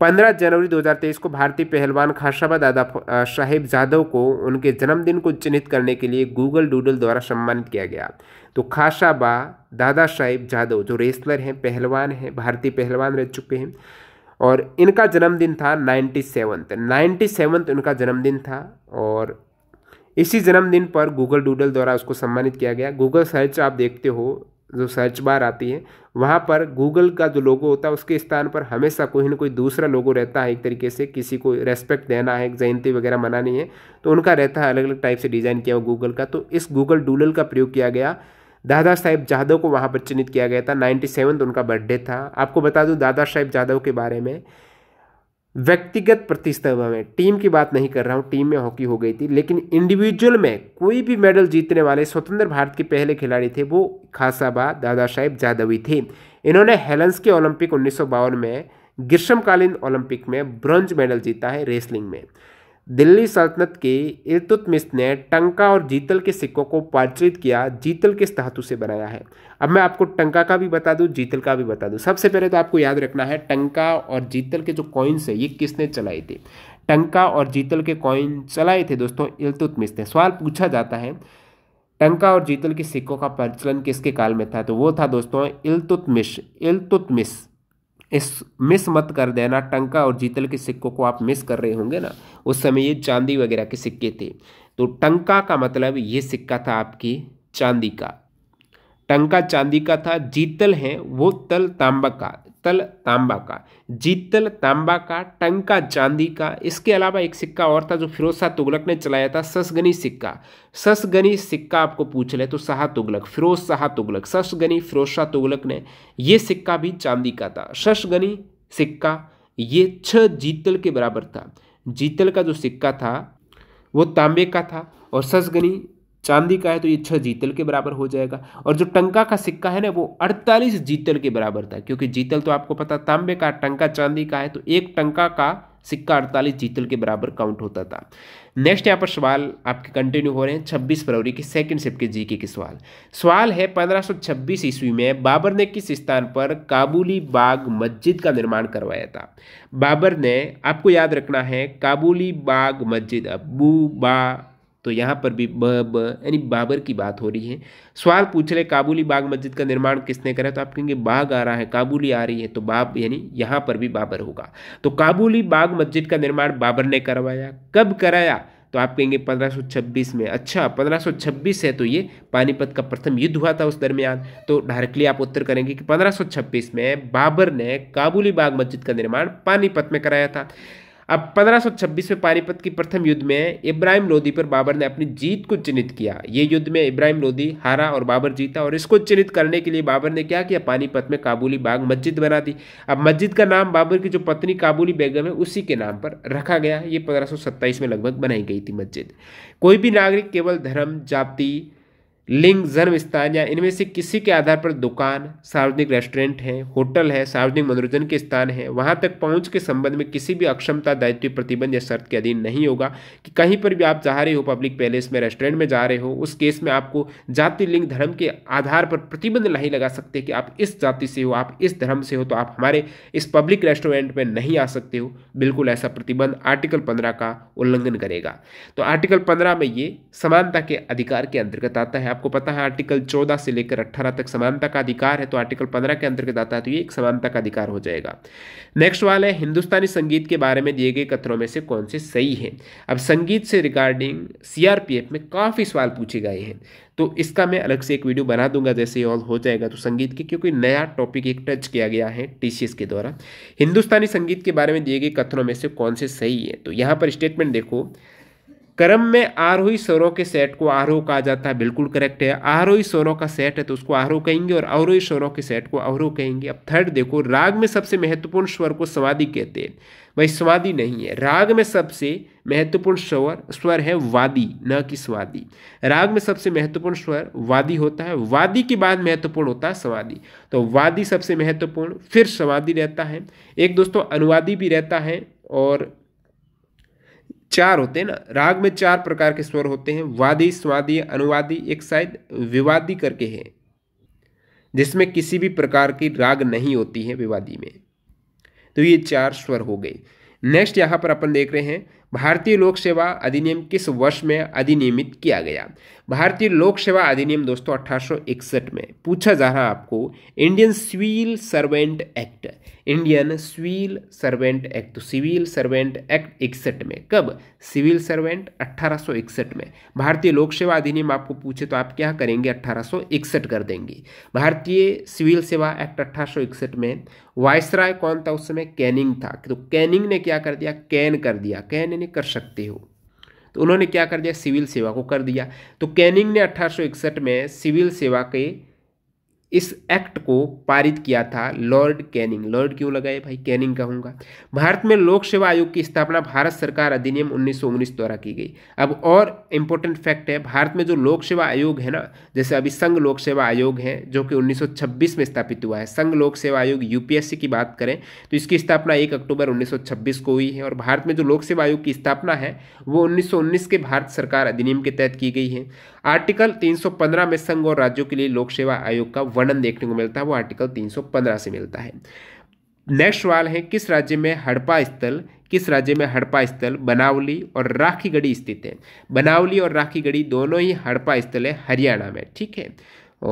पंद्रह जनवरी 2023 को भारतीय पहलवान खाशाबा दादा साहेब जाधव को उनके जन्मदिन को चिन्हित करने के लिए गूगल डूडल द्वारा सम्मानित किया गया तो खाशाबा दादा साहेब जाधव जो रेसलर हैं पहलवान हैं भारतीय पहलवान रह चुके हैं और इनका जन्मदिन था नाइन्टी सेवन्थ नाइन्टी सेवन्थ उनका जन्मदिन था और इसी जन्मदिन पर गूगल डूडल द्वारा उसको सम्मानित किया गया गूगल सर्च आप देखते हो जो सर्च बार आती है वहाँ पर गूगल का जो लोगो होता है उसके स्थान पर हमेशा कोई ना कोई दूसरा लोगो रहता है एक तरीके से किसी को रेस्पेक्ट देना है जयंती वगैरह मनानी है तो उनका रहता है अलग अलग टाइप से डिज़ाइन किया हुआ गूगल का तो इस गूगल डूडल का प्रयोग किया गया दादा साहेब जाधव को वहाँ पर चिन्हित किया गया था नाइन्टी उनका बर्थडे था आपको बता दूँ दादा साहेब जाधव के बारे में व्यक्तिगत प्रतिस्पर्धा में टीम की बात नहीं कर रहा हूँ टीम में हॉकी हो गई थी लेकिन इंडिविजुअल में कोई भी मेडल जीतने वाले स्वतंत्र भारत के पहले खिलाड़ी थे वो खासाबा दादा साहेब जादवी थे इन्होंने हेलन्स के ओलंपिक उन्नीस में ग्रीष्मकालीन ओलंपिक में ब्रॉन्ज मेडल जीता है रेसलिंग में दिल्ली सल्तनत के इल्तुतमिश ने टंका और जीतल के सिक्कों को पार्चलित किया जीतल किस धातु से बनाया है अब मैं आपको टंका का भी बता दूं जीतल का भी बता दूं सबसे पहले तो आपको याद रखना है टंका और जीतल के जो कॉइन्स है ये किसने चलाए थे टंका और जीतल के कॉइन चलाए थे दोस्तों इल्तुतमिश ने सवाल पूछा जाता है टंका और जीतल के सिक्कों का प्रचलन किसके काल में था तो वो था दोस्तों इल्तुतमिश इल्तुतमिश इस मिस मत कर देना टंका और जीतल के सिक्कों को आप मिस कर रहे होंगे ना उस समय ये चांदी वगैरह के सिक्के थे तो टंका का मतलब ये सिक्का था आपकी चांदी का टंका चांदी का था जीतल है वो तल तांबा का जित्तल तांबा का जीतल तांबा का टंका चांदी का इसके अलावा एक सिक्का और था जो फिरोज शाह तुगलक ने चलाया था ससगनी सिक्का ससगनी सिक्का आपको पूछ ले तो शाह तुगलक फिरोज शाह तुगलक ससगनी फिरोज शाह तुगलक ने ये सिक्का भी चांदी का था ससगनी सिक्का ये छ जीतल के बराबर था जीतल का जो सिक्का था वो तांबे का था और ससगनी चांदी का है तो ये छः जीतल के बराबर हो जाएगा और जो टंका का सिक्का है ना वो अड़तालीस जीतल के बराबर था क्योंकि जीतल तो आपको पता तांबे का टंका चांदी का है तो एक टंका का सिक्का अड़तालीस जीतल के बराबर काउंट होता था नेक्स्ट यहाँ पर सवाल आपके कंटिन्यू हो रहे हैं 26 फरवरी के सेकंड शिफ्ट के जीके के सवाल सवाल है 1526 ईस्वी में बाबर ने किस स्थान पर काबुली बाग मस्जिद का निर्माण करवाया था बाबर ने आपको याद रखना है काबुली बाग मस्जिद अबू बा तो यहाँ पर भी ब ब यानी बाबर की बात हो रही है सवाल पूछ रहे काबुली बाग मस्जिद का निर्माण किसने करा तो आप कहेंगे बाग आ रहा है काबुली आ रही है तो बाब यानी यहाँ पर भी बाबर होगा तो काबुली बाग मस्जिद का निर्माण बाबर ने करवाया कब कराया तो आप कहेंगे 1526 में अच्छा 1526 है तो ये पानीपत का प्रथम युद्ध हुआ था उस दरमियान तो डायरेक्टली आप उत्तर करेंगे कि 1526 में बाबर ने काबुली बाग मस्जिद का निर्माण पानीपत में कराया था अब 1526 में पानीपत की प्रथम युद्ध में इब्राहिम लोदी पर बाबर ने अपनी जीत को चिन्हित किया ये युद्ध में इब्राहिम लोदी हारा और बाबर जीता और इसको चिन्हित करने के लिए बाबर ने क्या किया पानीपत में काबुली बाग मस्जिद बना दी अब मस्जिद का नाम बाबर की जो पत्नी काबुली बेगम है उसी के नाम पर रखा गया ये पंद्रह में लगभग बनाई गई थी मस्जिद कोई भी नागरिक केवल धर्म जाति लिंग जन्म स्थान या इनमें से किसी के आधार पर दुकान सार्वजनिक रेस्टोरेंट है होटल है सार्वजनिक मनोरंजन के स्थान है वहां तक पहुंच के संबंध में किसी भी अक्षमता दायित्व प्रतिबंध या शर्त के अधीन नहीं होगा कि कहीं पर भी आप जा रहे हो पब्लिक पैलेस में रेस्टोरेंट में जा रहे हो उस केस में आपको जाति लिंग धर्म के आधार पर प्रतिबंध नहीं लगा सकते कि आप इस जाति से हो आप इस धर्म से हो तो आप हमारे इस पब्लिक रेस्टोरेंट में नहीं आ सकते हो बिल्कुल ऐसा प्रतिबंध आर्टिकल पंद्रह का उल्लंघन करेगा तो आर्टिकल पंद्रह में ये समानता के अधिकार के अंतर्गत आता है आपको पता है आर्टिकल चौदह से लेकर अट्ठारह तक समानता का अधिकार है तो आर्टिकल पंद्रह के अंतर्गत आता है तो ये एक समानता का अधिकार हो जाएगा नेक्स्ट वाला है हिंदुस्तानी संगीत के बारे में दिए गए कथनों में से कौन से सही है अब संगीत से रिगार्डिंग सी में काफ़ी सवाल पूछे गए हैं तो इसका मैं अलग से एक वीडियो बना दूंगा जैसे ऑल हो जाएगा तो संगीत के क्योंकि नया टॉपिक एक टच किया गया है टीसीएस के द्वारा हिंदुस्तानी संगीत के बारे में दिए गए कथनों में से कौन से सही है तो यहाँ पर स्टेटमेंट देखो क्रम में आरोही स्वरों के सेट को आरोह कहा जाता है बिल्कुल करेक्ट है आरोही स्वरों का सेट है तो उसको आरोह कहेंगे और अवरोही स्वरों के सेट को अवरोह कहेंगे अब थर्ड देखो राग में सबसे महत्वपूर्ण स्वर को समाधि कहते हैं भाई स्वादी नहीं है राग में सबसे महत्वपूर्ण स्वर स्वर है वादी न कि स्वादी राग में सबसे महत्वपूर्ण स्वर वादी होता है वादी के बाद महत्वपूर्ण होता है समाधि तो वादी सबसे महत्वपूर्ण फिर समाधि रहता है एक दोस्तों अनुवादी भी रहता है और चार होते हैं ना राग में चार प्रकार के स्वर होते हैं वादी स्वादी अनुवादी एक शायद विवादी करके है जिसमें किसी भी प्रकार की राग नहीं होती है विवादी में तो ये चार स्वर हो गए नेक्स्ट यहाँ पर अपन देख रहे हैं भारतीय लोक सेवा अधिनियम किस वर्ष में अधिनियमित किया गया भारतीय लोक सेवा अधिनियम दोस्तों 1861 में पूछा जा रहा आपको Indian civil servant act Indian civil servant act तो सिविल सर्वेंट एक्ट इकसठ में कब सिविल सर्वेंट 1861 में भारतीय लोक सेवा अधिनियम आपको पूछे तो आप क्या करेंगे 1861 कर देंगे भारतीय सिविल सेवा एक्ट 1861 में वायसराय कौन था उस समय कैनिंग था तो कैनिंग ने क्या कर दिया कैन कर दिया कैन लेने कर सकते हो तो उन्होंने क्या कर दिया सिविल सेवा को कर दिया तो कैनिंग ने अठारह में सिविल सेवा के इस एक्ट को पारित किया था लॉर्ड कैनिंग लॉर्ड क्यों लगाए भाई कैनिंग कहूँगा भारत में लोक सेवा आयोग की स्थापना भारत सरकार अधिनियम उन्नीस द्वारा की गई अब और इम्पोर्टेंट फैक्ट है भारत में जो लोक सेवा आयोग है ना जैसे अभी संघ लोक सेवा आयोग है जो कि 1926 में स्थापित हुआ है संघ लोक सेवा आयोग यूपीएससी की बात करें तो इसकी स्थापना एक अक्टूबर उन्नीस को हुई है और भारत में जो लोक सेवा आयोग की स्थापना है वो उन्नीस के भारत सरकार अधिनियम के तहत की गई है आर्टिकल 315 में संघ और राज्यों के लिए लोक सेवा आयोग का वर्णन देखने को मिलता है वो आर्टिकल 315 से मिलता है नेक्स्ट सवाल है किस राज्य में हड़पा स्थल किस राज्य में हड़पा स्थल बनावली और राखीगढ़ी स्थित है बनावली और राखीगढ़ी दोनों ही हड़पा स्थल है हरियाणा में ठीक है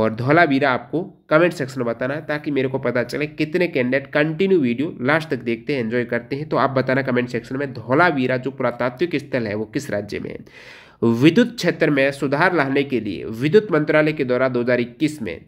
और धौलावीरा आपको कमेंट सेक्शन में बताना है ताकि मेरे को पता चले कितने कैंडिडेट कंटिन्यू वीडियो लास्ट तक देखते हैं एंजॉय करते हैं तो आप बताना कमेंट सेक्शन में धौलावीरा जो पुरातात्विक स्थल है वो किस राज्य में है विद्युत क्षेत्र में सुधार लाने के लिए विद्युत मंत्रालय के द्वारा दो में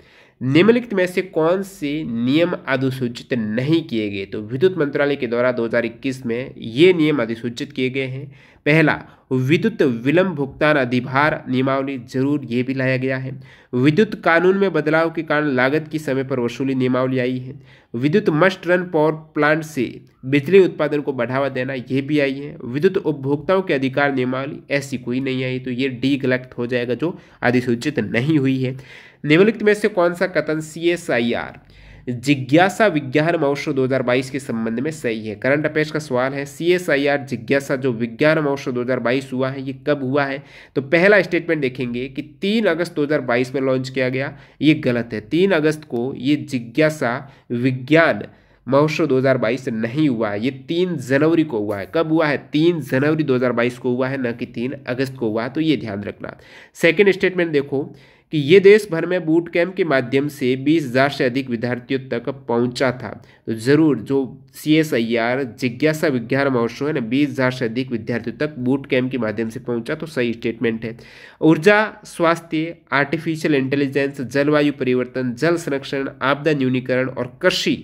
निम्नलिखित में से कौन से नियम अधिसूचित नहीं किए गए तो विद्युत मंत्रालय के द्वारा 2021 में ये नियम अधिसूचित किए गए हैं पहला विद्युत विलंब भुगतान अधिभार नियमावली जरूर ये भी लाया गया है विद्युत कानून में बदलाव के कारण लागत की समय पर वसूली नियमावली आई है विद्युत मस्ट रन पावर प्लांट से बिजली उत्पादन को बढ़ावा देना ये भी आई है विद्युत उपभोक्ताओं के अधिकार नियमावली ऐसी कोई नहीं आई तो ये डी गलत हो जाएगा जो अधिसूचित नहीं हुई है निम्नलिखित में से कौन सा कथन सी एस आई आर जिज्ञासा विज्ञान महोत्सव 2022 के संबंध में सही है करंट अफेयर्स का सवाल है सी एस आई आर जिज्ञासा जो विज्ञान महोत्सव 2022 हुआ है ये कब हुआ है तो पहला स्टेटमेंट देखेंगे कि 3 अगस्त 2022 में लॉन्च किया गया ये गलत है 3 अगस्त को ये जिज्ञासा विज्ञान महोत्सव 2022 नहीं हुआ है ये तीन जनवरी को हुआ है कब हुआ है तीन जनवरी 2022 को हुआ है न कि तीन अगस्त को हुआ है तो ये ध्यान रखना सेकेंड स्टेटमेंट देखो कि ये देश भर में बूट कैंप के माध्यम से 20,000 से अधिक विद्यार्थियों तक पहुंचा था तो ज़रूर जो सी एस आई आर जिज्ञासा विज्ञान महोत्सव है ना बीस से अधिक विद्यार्थियों तक बूट कैंप के माध्यम से पहुंचा तो सही स्टेटमेंट है ऊर्जा स्वास्थ्य आर्टिफिशियल इंटेलिजेंस जलवायु परिवर्तन जल संरक्षण आपदा न्यूनीकरण और कृषि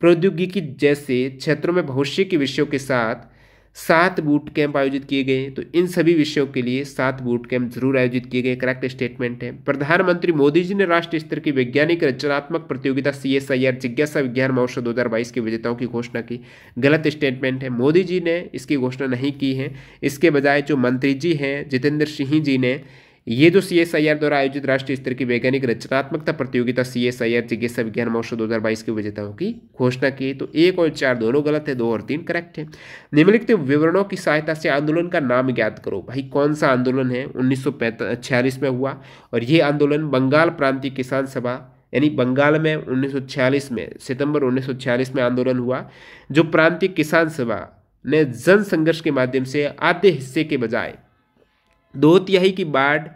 प्रौद्योगिकी जैसे क्षेत्रों में भविष्य के विषयों के साथ सात बूट कैंप आयोजित किए गए तो इन सभी विषयों के लिए सात बूट कैंप जरूर आयोजित किए गए करेक्ट स्टेटमेंट है प्रधानमंत्री मोदी जी ने राष्ट्रीय स्तर की वैज्ञानिक रचनात्मक प्रतियोगिता सी एस आई आर जिज्ञासा विज्ञान महोत्सव दो हज़ार बाईस के विजेताओं की घोषणा की गलत स्टेटमेंट है मोदी जी ने इसकी घोषणा नहीं की है इसके बजाय जो मंत्री जी हैं जितेंद्र सिंह जी ने ये जो सी एस आई आर द्वारा आयोजित राष्ट्रीय स्तर की वैज्ञानिक रचनात्मकता प्रतियोगिता सी एस आई आर चिकित्सा विज्ञान महोत्सव दो हज़ार बाईस के विजेताओं की घोषणा की तो एक और चार दोनों गलत है दो और तीन करेक्ट है निम्नलिखित विवरणों की सहायता से आंदोलन का नाम ज्ञात करो भाई कौन सा आंदोलन है उन्नीस में हुआ और ये आंदोलन बंगाल प्रांतीय किसान सभा यानी बंगाल में छियालीस में सितंबर छियालीस में आंदोलन हुआ जो प्रांतीय किसान सभा ने जन संघर्ष के माध्यम से आधे हिस्से के बजाय दो तिहाई की बाढ़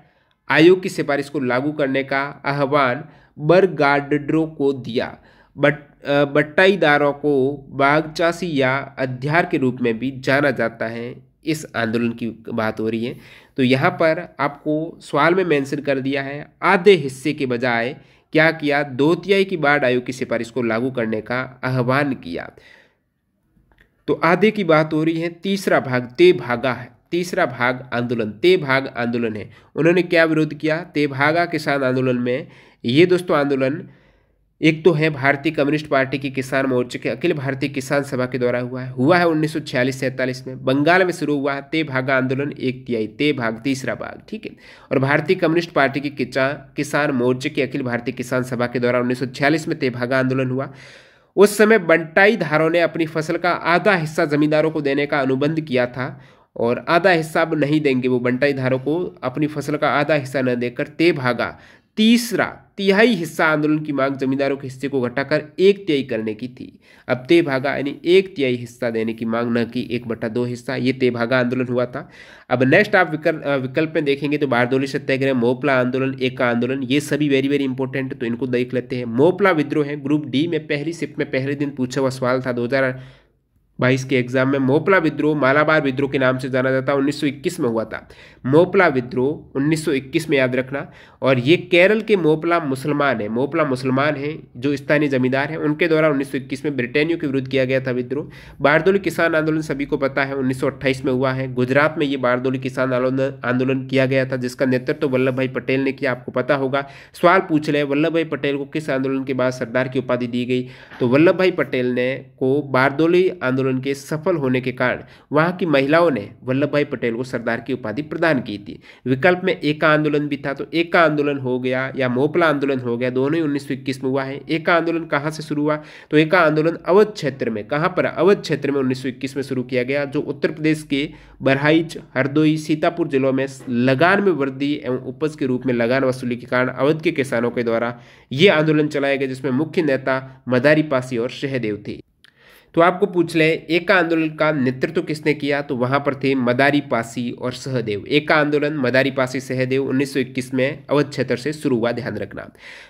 आयोग की सिफारिश को लागू करने का आह्वान बरगार्ड्रो को दिया बट बट्टाईदारों को बागचासी या अध्यार के रूप में भी जाना जाता है इस आंदोलन की बात हो रही है तो यहाँ पर आपको सवाल में मेंशन कर दिया है आधे हिस्से के बजाय क्या किया दो तिहाई की बाढ़ आयोग की सिफारिश को लागू करने का आह्वान किया तो आधे की बात हो रही है तीसरा भाग ते भागा है तीसरा भाग आंदोलन ते भाग आंदोलन है उन्होंने क्या विरोध किया ते भागा किसान आंदोलन में ये दोस्तों आंदोलन एक तो है भारतीय कम्युनिस्ट पार्टी की किसान मोर्चे के अखिल भारतीय किसान सभा के द्वारा हुआ है हुआ है उन्नीस सौ में बंगाल में शुरू हुआ है ते भागा आंदोलन एक तिहाई ते भाग तीसरा भाग ठीक है और भारतीय कम्युनिस्ट पार्टी की किसान मोर्चे के अखिल भारतीय किसान सभा के द्वारा उन्नीस में ते भागा आंदोलन हुआ उस समय बंटाई धारों ने अपनी फसल का आधा हिस्सा जमींदारों को देने का अनुबंध किया था और आधा हिस्सा अब नहीं देंगे वो बंटाईधारों को अपनी फसल का आधा हिस्सा न देकर ते भागा तीसरा तिहाई हिस्सा आंदोलन की मांग जमींदारों के हिस्से को घटाकर एक तिहाई करने की थी अब ते भागा यानी एक तिहाई हिस्सा देने की मांग न की एक बट्टा दो हिस्सा ये ते भागा आंदोलन हुआ था अब नेक्स्ट आप विकल्प विकल्प में देखेंगे तो बारदोली सत्याग्रह मोपला आंदोलन एका आंदोलन ये सभी वेरी वेरी इंपॉर्टेंट तो इनको देख लेते हैं मोपला विद्रोह है ग्रुप डी में पहली शिफ्ट में पहले दिन पूछा हुआ सवाल था दो बाईस के एग्जाम में मोपला विद्रोह मालाबार विद्रोह के नाम से जाना जाता है इक्कीस में हुआ था मोपला विद्रोह 1921 में याद रखना और ये केरल के मोपला मुसलमान है मोपला मुसलमान है जो स्थानीय जमींदार हैं उनके द्वारा 1921 में ब्रिटेनियों के विरुद्ध किया गया था विद्रोह बारदोली किसान आंदोलन सभी को पता है 1928 में हुआ है गुजरात में ये बारदोली किसान आंदोलन किया गया था जिसका नेतृत्व तो वल्लभ भाई पटेल ने किया आपको पता होगा सवाल पूछ ले वल्लभ भाई पटेल को किस आंदोलन के बाद सरदार की उपाधि दी गई तो वल्लभ भाई पटेल ने को बारदोली आंदोलन आंदोलन के सफल होने के कारण वहाँ की महिलाओं ने वल्लभ भाई पटेल को सरदार की उपाधि प्रदान की थी विकल्प में एका आंदोलन भी था तो एका आंदोलन हो गया या मोपला आंदोलन हो गया दोनों ही उन्नीस में हुआ है एका आंदोलन कहाँ से शुरू हुआ तो एका आंदोलन अवध क्षेत्र में कहाँ पर अवध क्षेत्र में उन्नीस में शुरू किया गया जो उत्तर प्रदेश के बरहाइच हरदोई सीतापुर जिलों में लगान में वृद्धि एवं उपज के रूप में लगान वसूली के कारण अवध के किसानों के द्वारा ये आंदोलन चलाया गया जिसमें मुख्य नेता मदारी पासी और शहदेव थे तो आपको पूछ लें एका आंदोलन का नेतृत्व किसने किया तो वहाँ पर थे मदारी पासी और सहदेव एका आंदोलन मदारी पासी सहदेव 1921 में अवध क्षेत्र से शुरू हुआ ध्यान रखना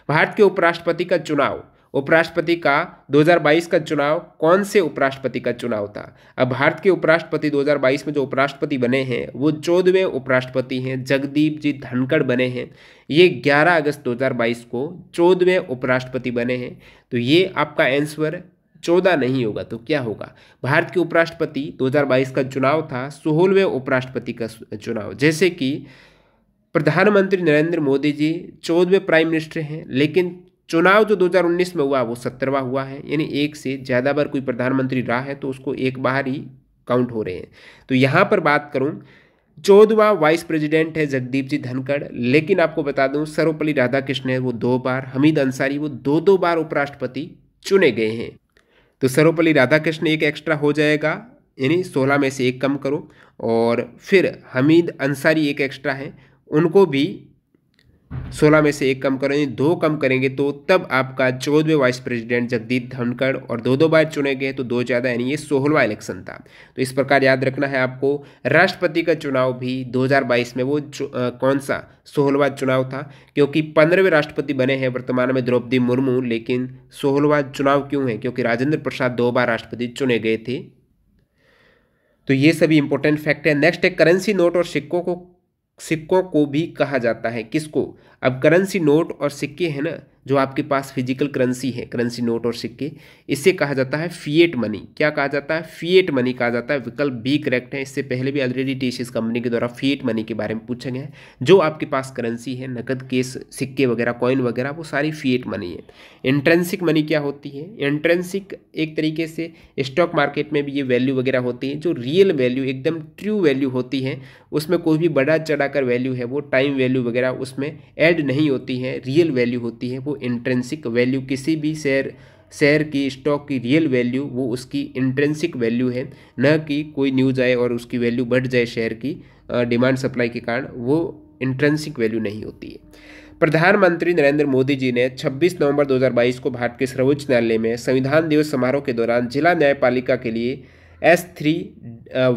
भारत के उपराष्ट्रपति का चुनाव उपराष्ट्रपति का 2022 का चुनाव कौन से उपराष्ट्रपति का चुनाव था अब भारत के उपराष्ट्रपति 2022 में जो उपराष्ट्रपति बने हैं वो चौदहवें उपराष्ट्रपति हैं जगदीप जी धनखड़ बने हैं ये 11 अगस्त 2022 को चौदहवें उपराष्ट्रपति बने हैं तो ये आपका आंसर चौदह नहीं होगा तो क्या होगा भारत के उपराष्ट्रपति 2022 का चुनाव था सोलहवें उपराष्ट्रपति का चुनाव जैसे कि प्रधानमंत्री नरेंद्र मोदी जी चौदहवें प्राइम मिनिस्टर हैं लेकिन चुनाव जो 2019 में हुआ वो सत्तरवा हुआ है यानी एक से ज़्यादा बार कोई प्रधानमंत्री रहा है तो उसको एक बार ही काउंट हो रहे हैं तो यहाँ पर बात करूँ चौदवा वाइस प्रेसिडेंट है जगदीप जी धनखड़ लेकिन आपको बता दूं सर्वपल्ली राधाकृष्ण है वो दो बार हमीद अंसारी वो दो दो बार उपराष्ट्रपति चुने गए हैं तो सर्वपल्ली राधाकृष्ण एक एक्स्ट्रा हो जाएगा यानी सोलह में से एक कम करो और फिर हमीद अंसारी एक एक्स्ट्रा हैं उनको भी सोलह में से एक कम करेंगे दो कम करेंगे तो तब आपका चौदहवें वाइस प्रेसिडेंट जगदीप धनखड़ और दो दो बार चुने गए तो दो ज़्यादा यानी ये सोलहवा इलेक्शन था तो इस प्रकार याद रखना है आपको राष्ट्रपति का चुनाव भी 2022 में वो आ, कौन सा सोलहवा चुनाव था क्योंकि पंद्रहवें राष्ट्रपति बने हैं वर्तमान में द्रौपदी मुर्मू लेकिन सोलहवा चुनाव क्यों है क्योंकि राजेंद्र प्रसाद दो बार राष्ट्रपति चुने गए थे तो ये सभी इंपॉर्टेंट फैक्ट है नेक्स्ट है करेंसी नोट और सिक्कों को सिक्कों को भी कहा जाता है किसको अब करेंसी नोट और सिक्के हैं ना जो आपके पास फिजिकल करेंसी है करेंसी नोट और सिक्के इसे कहा जाता है फीएट मनी क्या कहा जाता है फीएट मनी कहा जाता है विकल्प बी करेक्ट है इससे पहले भी ऑलरेडी टीसीएस कंपनी के द्वारा फीएट मनी के बारे में पूछा गया है जो आपके पास करेंसी है नकद केस सिक्के वगैरह कॉइन वगैरह वो सारी फीएट मनी है इंट्रेंसिक मनी क्या होती है इंट्रेंसिक एक तरीके से स्टॉक मार्केट में भी ये वैल्यू वगैरह होती है जो रियल वैल्यू एकदम ट्रू वैल्यू होती है उसमें कोई भी बड़ा चढ़ा वैल्यू है वो टाइम वैल्यू वगैरह उसमें एड नहीं होती है रियल वैल्यू होती है वो इंट्रेंसिक वैल्यू किसी भी शेयर शेयर की स्टॉक की रियल वैल्यू वो उसकी इंट्रेंसिक वैल्यू है न कि कोई न्यूज आए और उसकी वैल्यू बढ़ जाए शेयर की डिमांड सप्लाई के कारण वो इंट्रेंसिक वैल्यू नहीं होती है प्रधानमंत्री नरेंद्र मोदी जी ने 26 नवंबर 2022 को भारत के सर्वोच्च न्यायालय में संविधान दिवस समारोह के दौरान जिला न्यायपालिका के लिए एस थ्री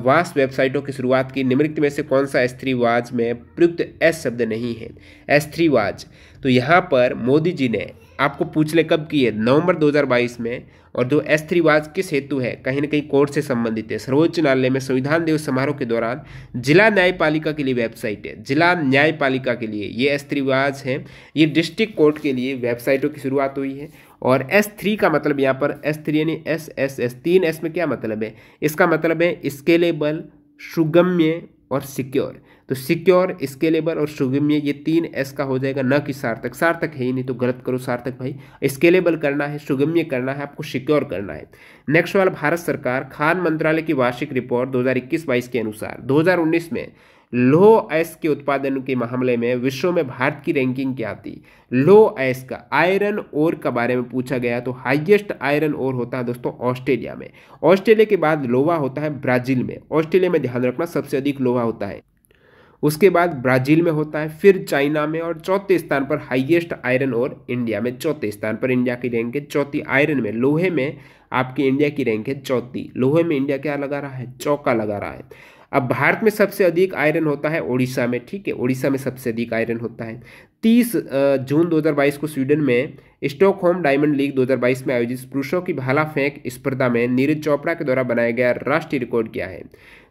वास वेबसाइटों की शुरुआत की निम्नलिखित में से कौन सा एस थ्री वाज में प्रयुक्त एस शब्द नहीं है एस थ्री वाज तो यहाँ पर मोदी जी ने आपको पूछ ले कब की है नवंबर 2022 में और जो एस थ्री वाज किस हेतु है कहीं ना कहीं कोर्ट से संबंधित है सर्वोच्च न्यायालय में संविधान दिवस समारोह के दौरान जिला न्यायपालिका के लिए वेबसाइट है जिला न्यायपालिका के लिए ये एस थ्री वाज है ये डिस्ट्रिक्ट कोर्ट के लिए वेबसाइटों की शुरुआत हुई है और एस थ्री का मतलब यहाँ पर एस थ्री यानी एस एस एस तीन एस में क्या मतलब है इसका मतलब है स्केलेबल सुगम्य और सिक्योर तो सिक्योर स्केलेबल और सुगम्य ये तीन एस का हो जाएगा न कि सार्थक सार्थक है ही नहीं तो गलत करो सार्थक भाई स्केलेबल करना है सुगम्य करना है आपको सिक्योर करना है नेक्स्ट वाला भारत सरकार खान मंत्रालय की वार्षिक रिपोर्ट 2021-22 के अनुसार 2019 में लो एस के उत्पादन के मामले में विश्व में भारत की रैंकिंग क्या थी लो एस का आयरन ओर का बारे में पूछा गया तो हाईएस्ट आयरन ओर होता है दोस्तों ऑस्ट्रेलिया में ऑस्ट्रेलिया के बाद लोहा होता है ब्राजील में ऑस्ट्रेलिया में ध्यान रखना सबसे अधिक लोहा होता है उसके बाद ब्राजील में होता है फिर चाइना में और चौथे स्थान पर हाईएस्ट आयरन और इंडिया में चौथे स्थान पर इंडिया की रैंक है चौथी आयरन में लोहे में आपकी इंडिया की रैंक है चौथी लोहे में इंडिया क्या लगा रहा है चौका लगा रहा है अब भारत में सबसे अधिक आयरन होता है ओडिशा में ठीक है ओडिशा में सबसे अधिक आयरन होता है 30 जून 2022 को स्वीडन में स्टॉकहोम डायमंड लीग 2022 में आयोजित पुरुषों की भाला फेंक स्पर्धा में नीरज चोपड़ा के द्वारा बनाया गया राष्ट्रीय रिकॉर्ड क्या है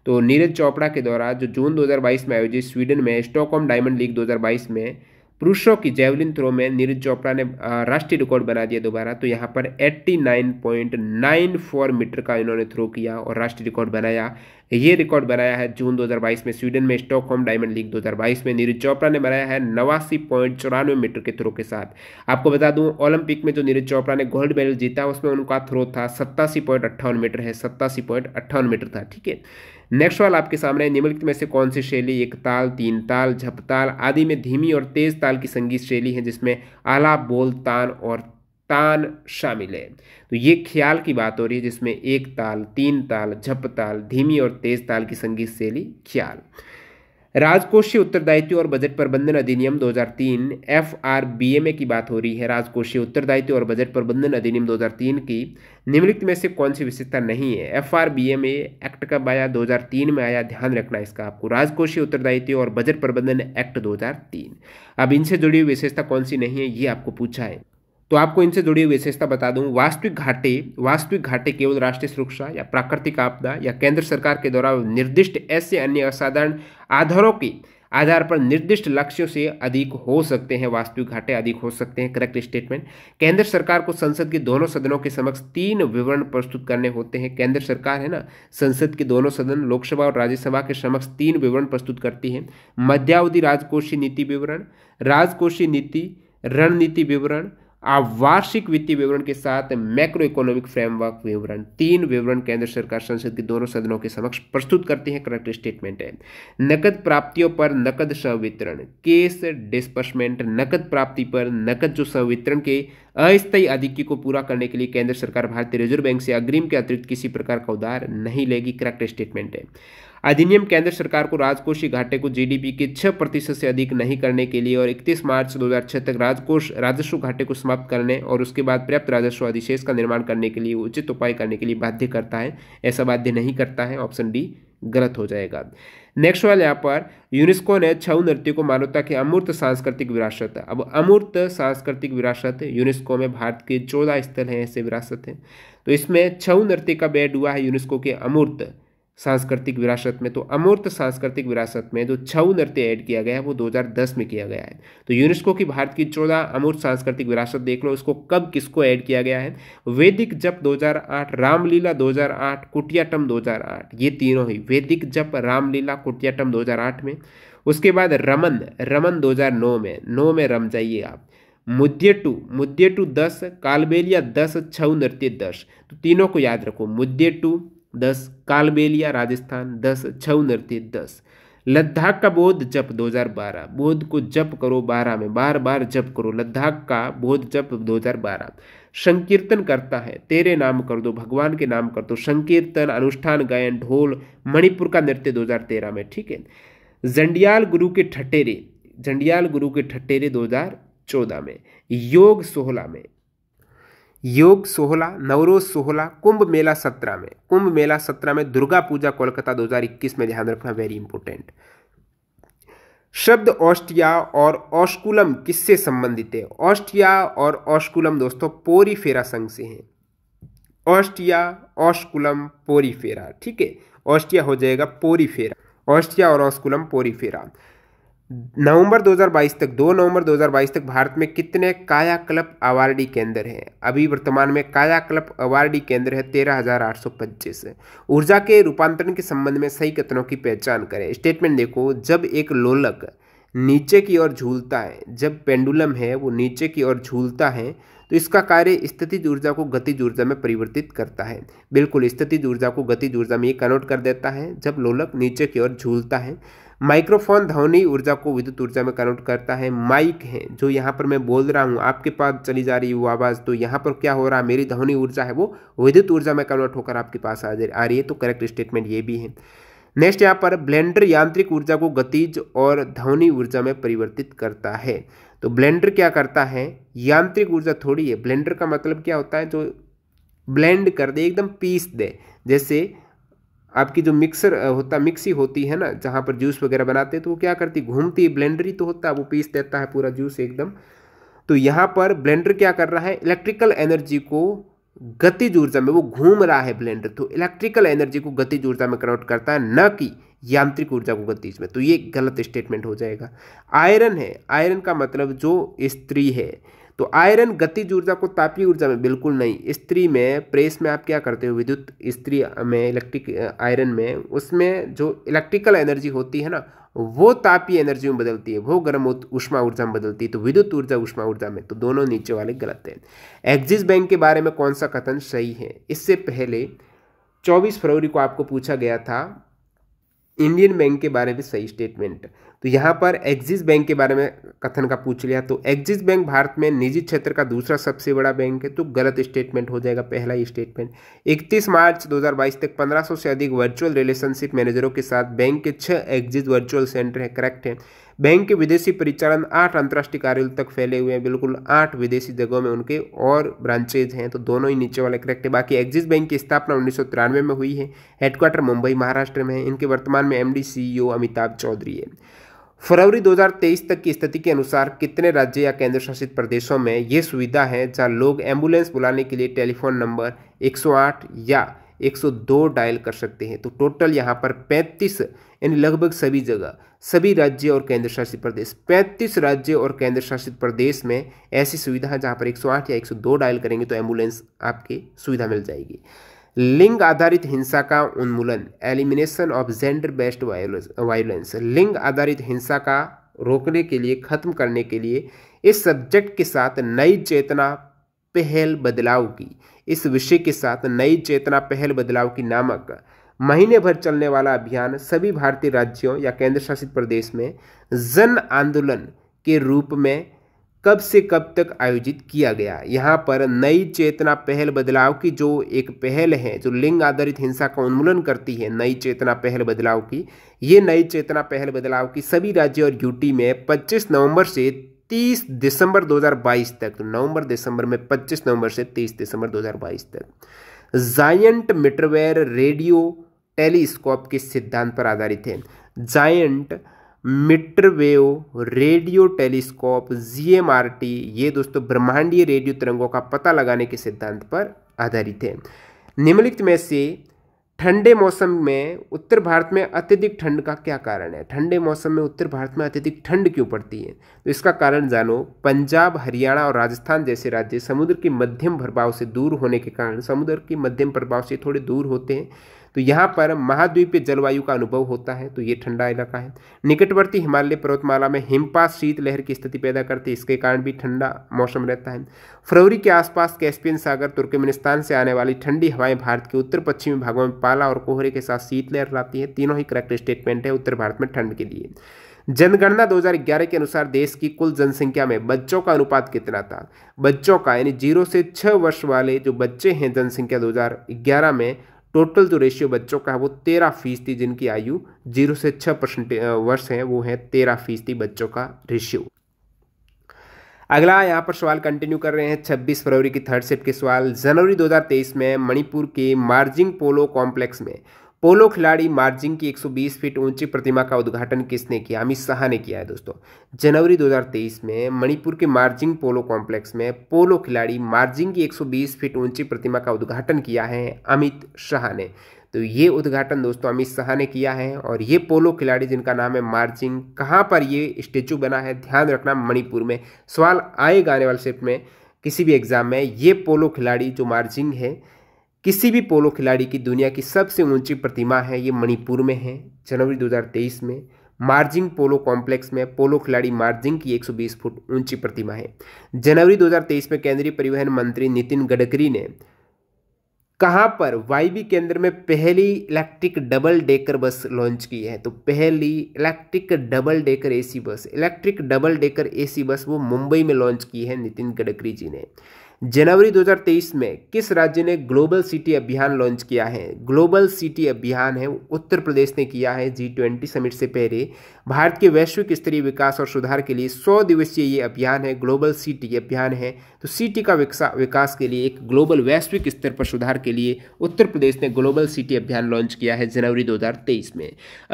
तो नीरज चोपड़ा के द्वारा जो जून 2022 में आयोजित स्वीडन में स्टॉकहोम डायमंड लीग 2022 में पुरुषों की जेवलिन थ्रो में नीरज चोपड़ा ने राष्ट्रीय रिकॉर्ड बना दिया दोबारा तो यहाँ पर फोर मीटर का इन्होंने थ्रो किया और राष्ट्रीय रिकॉर्ड बनाया ये रिकॉर्ड बनाया है जून 2022 में स्वीडन में स्टॉकहोम डायमंड लीग 2022 में नीरज चोपड़ा ने बनाया है नवासी पॉइंट चौरानवे मीटर के थ्रो के साथ आपको बता दूं ओलंपिक में जो नीरज चोपड़ा ने गोल्ड मेडल जीता उसमें उनका थ्रो था सत्तासी पॉइंट अट्ठावन मीटर है सत्तासी पॉइंट अट्ठावन मीटर था ठीक है नेक्स्ट वाल आपके सामने निम्नलिखित में से कौन सी शैली एक ताल तीन ताल झपताल आदि में धीमी और तेज ताल की संगीत शैली है जिसमें आला बोल तान और तान शामिल है तो ये ख्याल की बात हो रही है जिसमें एक ताल तीन ताल झप ताल धीमी और तेज ताल की संगीत शैली ख्याल राजकोषीय उत्तरदायित्व और बजट प्रबंधन अधिनियम 2003 F R B M A की बात हो रही है राजकोषीय उत्तरदायित्व और बजट प्रबंधन अधिनियम 2003 की निम्नलिखित में से कौन सी विशेषता नहीं है F R B M A act कब आया 2003 में आया ध्यान रखना इसका आपको राजकोषीय उत्तरदायित्व और बजट प्रबंधन एक्ट 2003 अब इनसे जुड़ी हुई विशेषता कौन सी नहीं है ये आपको पूछा है तो आपको इनसे जुड़ी हुई विशेषता बता दूं वास्तविक घाटे वास्तविक घाटे केवल राष्ट्रीय सुरक्षा या प्राकृतिक आपदा या केंद्र सरकार के द्वारा निर्दिष्ट ऐसे अन्य असाधारण आधारों के आधार पर निर्दिष्ट लक्ष्यों से अधिक हो सकते हैं वास्तविक घाटे अधिक हो सकते हैं करेक्ट स्टेटमेंट केंद्र सरकार को संसद के दोनों सदनों के समक्ष तीन विवरण प्रस्तुत करने होते हैं केंद्र सरकार है ना संसद के दोनों सदन लोकसभा और राज्यसभा के समक्ष तीन विवरण प्रस्तुत करती है मध्यावधि राजकोषीय नीति विवरण राजकोषीय नीति रणनीति विवरण आप वार्षिक वित्तीय विवरण के साथ मैक्रो इकोनॉमिक फ्रेमवर्क विवरण तीन विवरण केंद्र सरकार संसद के दोनों सदनों के समक्ष प्रस्तुत करते हैं करेक्ट स्टेटमेंट है नकद प्राप्तियों पर नकद संवितरण केस डिस्पर्समेंट नकद प्राप्ति पर नकद जो संवितरण के अस्थायी आधिक्य को पूरा करने के लिए केंद्र सरकार भारतीय रिजर्व बैंक से अग्रिम के अतिरिक्त किसी प्रकार का उधार नहीं लेगी करेक्ट स्टेटमेंट है अधिनियम केंद्र सरकार को राजकोषीय घाटे को जीडीपी के छह प्रतिशत से अधिक नहीं करने के लिए और 31 मार्च 2006 तक राजकोष राजस्व घाटे को समाप्त करने और उसके बाद पर्याप्त राजस्व अधिशेष का निर्माण करने के लिए उचित उपाय करने के लिए बाध्य करता है ऐसा बाध्य नहीं करता है ऑप्शन डी गलत हो जाएगा नेक्स्ट वाले यहाँ पर यूनेस्को ने छऊ नृत्य को मानवता की अमूर्त सांस्कृतिक विरासत अब अमूर्त सांस्कृतिक विरासत यूनेस्को में भारत के चौदह स्थल हैं ऐसे विरासत हैं तो इसमें छऊ नृत्य का बेड हुआ है यूनेस्को के अमूर्त सांस्कृतिक विरासत में तो अमूर्त सांस्कृतिक विरासत में जो छऊ नृत्य ऐड किया गया है वो 2010 में किया गया है तो यूनेस्को की भारत की चौदह अमूर्त सांस्कृतिक विरासत देख लो उसको कब किसको ऐड किया गया है वैदिक जप 2008 रामलीला 2008 कुटियाटम 2008 ये तीनों ही वैदिक जप रामलीला कुटियाटम 2008 में उसके बाद रमन रमन दो में नौ में रम जाइए आप मुद्देटू टू दस कालबेलिया दस छऊ नृत्य दस तो तीनों को याद रखो टू दस कालबेलिया राजस्थान दस छव नृत्य दस लद्दाख का बोध जप 2012 बोध को जप करो 12 में बार बार जप करो लद्दाख का बोध जप 2012 संकीर्तन करता है तेरे नाम कर दो भगवान के नाम कर दो संकीर्तन अनुष्ठान गायन ढोल मणिपुर का नृत्य 2013 में ठीक है जंडियाल गुरु के ठटेरे जंडियाल गुरु के ठटेरे 2014 में योग सोहला में योग सोहला नवरोज सोहला कुंभ मेला सत्रह में कुंभ मेला सत्रह में दुर्गा पूजा कोलकाता 2021 में ध्यान रखना वेरी इंपॉर्टेंट शब्द ऑस्ट्रिया और ऑस्कुलम किससे संबंधित है ऑस्ट्रिया और ऑस्कुलम दोस्तों पोरीफेरा संघ से हैं ऑस्ट्रिया ऑस्कुलम पोरीफेरा ठीक है ऑस्ट्रिया हो जाएगा पोरीफेरा ऑस्ट्रिया और ऑस्कुलम पोरीफेरा नवंबर 2022 तक 2 नवंबर 2022 तक भारत में कितने कायाकल्प अवार्डी केंद्र हैं अभी वर्तमान में कायाकल्प अवार्डी केंद्र है तेरह हजार आठ सौ पच्चीस ऊर्जा के रूपांतरण के संबंध में सही कथनों की पहचान करें स्टेटमेंट देखो जब एक लोलक नीचे की ओर झूलता है जब पेंडुलम है वो नीचे की ओर झूलता है तो इसका कार्य स्थिति ऊर्जा को गति ऊर्जा में परिवर्तित करता है बिल्कुल स्थिति ऊर्जा को गति ऊर्जा में ये कन्वर्ट कर देता है जब लोलक नीचे की ओर झूलता है माइक्रोफोन ध्वनि ऊर्जा को विद्युत ऊर्जा में कन्वर्ट करता है माइक है जो यहाँ पर मैं बोल रहा हूँ आपके पास चली जा रही है आवाज़ तो यहाँ पर क्या हो रहा है मेरी ध्वनि ऊर्जा है वो विद्युत ऊर्जा में कन्वर्ट होकर आपके पास आ रही है तो करेक्ट स्टेटमेंट ये भी है नेक्स्ट यहाँ पर ब्लेंडर यांत्रिक ऊर्जा को गतिज और ध्वनि ऊर्जा में परिवर्तित करता है तो ब्लेंडर क्या करता है यांत्रिक ऊर्जा थोड़ी है ब्लेंडर का मतलब क्या होता है जो ब्लेंड कर दे एकदम पीस दे जैसे आपकी जो मिक्सर होता मिक्सी होती है ना जहाँ पर जूस वगैरह बनाते हैं तो वो क्या करती घूमती है ब्लेंडर तो होता है वो पीस देता है पूरा जूस एकदम तो यहाँ पर ब्लेंडर क्या कर रहा है इलेक्ट्रिकल एनर्जी को गति ऊर्जा में वो घूम रहा है ब्लेंडर तो इलेक्ट्रिकल एनर्जी को गतिज ऊर्जा में कन्वर्ट करता है न कि यांत्रिक ऊर्जा को गतिज में तो ये गलत स्टेटमेंट हो जाएगा आयरन है आयरन का मतलब जो स्त्री है तो आयरन गतिज ऊर्जा को तापीय ऊर्जा में बिल्कुल नहीं स्त्री में प्रेस में आप क्या करते हो विद्युत स्त्री में इलेक्ट्रिक आयरन uh, में उसमें जो इलेक्ट्रिकल एनर्जी होती है ना वो तापीय एनर्जी में बदलती है वो गर्म उष्मा ऊर्जा में बदलती है तो विद्युत ऊर्जा उष्मा ऊर्जा में तो दोनों नीचे वाले गलत हैं एक्जिस बैंक के बारे में कौन सा कथन सही है इससे पहले चौबीस फरवरी को आपको पूछा गया था इंडियन बैंक के बारे में सही स्टेटमेंट तो यहाँ पर एक्जिस बैंक के बारे में कथन का पूछ लिया तो एक्जिस बैंक भारत में निजी क्षेत्र का दूसरा सबसे बड़ा बैंक है तो गलत स्टेटमेंट हो जाएगा पहला ही स्टेटमेंट 31 मार्च 2022 तक 1500 से अधिक वर्चुअल रिलेशनशिप मैनेजरों के साथ बैंक के छः एग्जिस वर्चुअल सेंटर हैं करेक्ट हैं बैंक के विदेशी परिचालन आठ अंतर्राष्ट्रीय कार्यालय तक फैले हुए हैं बिल्कुल आठ विदेशी जगहों में उनके और ब्रांचेज हैं तो दोनों ही नीचे वाले करेक्ट है बाकी एक्सिस बैंक की स्थापना उन्नीस में हुई है हेडक्वार्टर मुंबई महाराष्ट्र में है इनके वर्तमान में M D e Amitabh Chaudhary है फरवरी 2023 तक की स्थिति के अनुसार कितने राज्य या केंद्र शासित प्रदेशों में ये सुविधा है जहां लोग एम्बुलेंस बुलाने के लिए टेलीफोन नंबर 108 या 102 डायल कर सकते हैं तो टोटल यहाँ पर 35 यानी लगभग सभी जगह सभी राज्य और केंद्र शासित प्रदेश 35 राज्य और केंद्र शासित प्रदेश में ऐसी सुविधा है जहाँ पर 108 या 102 डायल करेंगे तो एम्बुलेंस आपकी सुविधा मिल जाएगी लिंग आधारित हिंसा का उन्मूलन elimination of gender based violence लिंग आधारित हिंसा का रोकने के लिए खत्म करने के लिए इस सब्जेक्ट के साथ नई चेतना पहल बदलाव की इस विषय के साथ नई चेतना पहल बदलाव की नामक महीने भर चलने वाला अभियान सभी भारतीय राज्यों या केंद्र शासित प्रदेश में जन आंदोलन के रूप में कब से कब तक आयोजित किया गया यहाँ पर नई चेतना पहल बदलाव की जो एक पहल है जो लिंग आधारित हिंसा का उन्मूलन करती है नई चेतना पहल बदलाव की ये नई चेतना पहल बदलाव की सभी राज्य और यूटी में 25 नवंबर से 30 दिसंबर 2022 तक तो नवंबर दिसंबर में 25 नवंबर से 30 दिसंबर 2022 तक जायंट मिटरवेयर रेडियो टेलीस्कोप के सिद्धांत पर आधारित है जायंट मिट्रवेव रेडियो टेलीस्कोप जी ये दोस्तों ब्रह्मांडीय रेडियो तरंगों का पता लगाने के सिद्धांत पर आधारित है निम्नलिखित में से ठंडे मौसम में उत्तर भारत में अत्यधिक ठंड का क्या कारण है ठंडे मौसम में उत्तर भारत में अत्यधिक ठंड क्यों पड़ती है तो इसका कारण जानो पंजाब हरियाणा और राजस्थान जैसे राज्य समुद्र के मध्यम प्रभाव से दूर होने के कारण समुद्र के मध्यम प्रभाव से थोड़े दूर होते हैं तो यहाँ पर महाद्वीपीय जलवायु का अनुभव होता है तो ये ठंडा इलाका है निकटवर्ती हिमालय पर्वतमाला में हिमपात शीतलहर की स्थिति पैदा करती है इसके कारण भी ठंडा मौसम रहता है फरवरी के आसपास कैस्पियन सागर तुर्कमेनिस्तान से आने वाली ठंडी हवाएं भारत के उत्तर पश्चिमी भागों में पाला और कोहरे के साथ शीतलहर लाती है तीनों ही करेक्ट स्टेटमेंट है उत्तर भारत में ठंड के लिए जनगणना 2011 के अनुसार देश की कुल जनसंख्या में बच्चों का अनुपात कितना था बच्चों का यानी जीरो से छः वर्ष वाले जो बच्चे हैं जनसंख्या 2011 में टोटल जो रेशियो बच्चों का है वो तेरह फीसदी जिनकी आयु जीरो से छः परसेंट वर्ष है वो है तेरह फीसदी बच्चों का रेशियो अगला यहाँ पर सवाल कंटिन्यू कर रहे हैं 26 फरवरी की थर्ड शिफ्ट के सवाल जनवरी 2023 में मणिपुर के मार्जिंग पोलो कॉम्प्लेक्स में पोलो खिलाड़ी मार्जिंग की 120 फीट ऊंची प्रतिमा का उद्घाटन किसने किया अमित शाह ने किया है दोस्तों जनवरी 2023 में मणिपुर के मार्जिंग पोलो कॉम्प्लेक्स में पोलो खिलाड़ी मार्जिंग की 120 फीट ऊंची प्रतिमा का उद्घाटन किया है अमित शाह ने तो ये उद्घाटन दोस्तों अमित शाह ने किया है और ये पोलो खिलाड़ी जिनका नाम है मार्जिंग कहाँ पर ये स्टेचू बना है ध्यान रखना मणिपुर में सवाल आएगा आने वाले शिफ्ट में किसी भी एग्जाम में ये पोलो खिलाड़ी जो मार्जिंग है किसी भी पोलो खिलाड़ी की दुनिया की सबसे ऊंची प्रतिमा है ये मणिपुर में है जनवरी 2023 में मार्जिंग पोलो कॉम्प्लेक्स में पोलो खिलाड़ी मार्जिंग की 120 फुट ऊंची प्रतिमा है जनवरी 2023 में केंद्रीय परिवहन मंत्री नितिन गडकरी ने कहाँ पर वाईबी केंद्र में पहली electric double decker bus launch की है तो पहली electric double decker AC bus electric double decker AC bus वो मुंबई में लॉन्च की है नितिन गडकरी जी ने जनवरी 2023 में किस राज्य ने ग्लोबल सिटी अभियान लॉन्च किया है ग्लोबल सिटी अभियान है उत्तर प्रदेश ने किया है जी ट्वेंटी समिट से पहले भारत के वैश्विक स्तरीय विकास और सुधार के लिए सौ दिवसीय ये अभियान है ग्लोबल सिटी अभियान है तो सिटी का विकास के लिए एक ग्लोबल वैश्विक स्तर पर सुधार के लिए उत्तर प्रदेश ने ग्लोबल सिटी अभियान लॉन्च किया है जनवरी 2023 में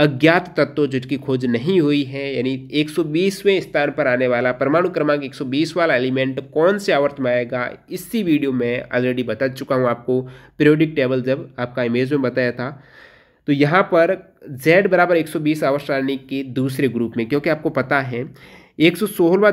अज्ञात तत्वों जिनकी खोज नहीं हुई है यानी 120वें स्थान पर आने वाला परमाणु क्रमांक 120 वाला एलिमेंट कौन से आवर्त में आएगा इसी वीडियो में ऑलरेडी बता चुका हूँ आपको पीरियोडिक टेबल जब आपका इमेज में बताया था तो यहाँ पर Z बराबर 120 आवर्त सारणी के दूसरे ग्रुप में क्योंकि आपको पता है एक सौ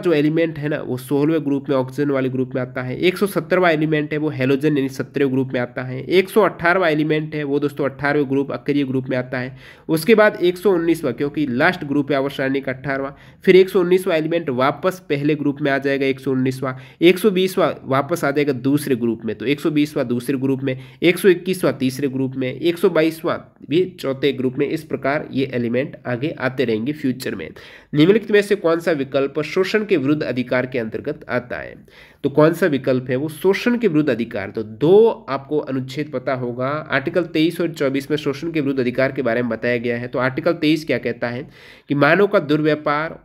जो एलिमेंट है ना वो सोलहवें ग्रुप में ऑक्सीजन वाले ग्रुप में आता है एक सौ एलिमेंट है वो हेलोजन यानी सत्रहवें ग्रुप में आता है एक सौ एलिमेंट है वो दोस्तों अट्ठारहवें ग्रुप अक्रिय ग्रुप में आता है उसके बाद एक सौ क्योंकि लास्ट ग्रुप है अवसारणी का अट्ठारहवा फिर एक सौ एलिमेंट वापस पहले ग्रुप में आ जाएगा एक सौ उन्नीसवा एक सौ बीसवा वापस आ जाएगा दूसरे ग्रुप में तो एक सौ बीसवा दूसरे ग्रुप में एक सौ इक्कीसवा तीसरे ग्रुप में एक सौ बाईसवा भी चौथे ग्रुप में इस प्रकार ये एलिमेंट आगे आते रहेंगे फ्यूचर में निम्नलिखित में से कौन सा विकल्प शोषण के विरुद्ध अधिकार के अंतर्गत आता है तो कौन सा विकल्प है वो शोषण के विरुद्ध अधिकार तो दो आपको अनुच्छेद पता होगा आर्टिकल तेईस और चौबीस में शोषण के विरुद्ध अधिकार के बारे में बताया गया है तो आर्टिकल तेईस क्या कहता है कि मानव का दुर्व्यापार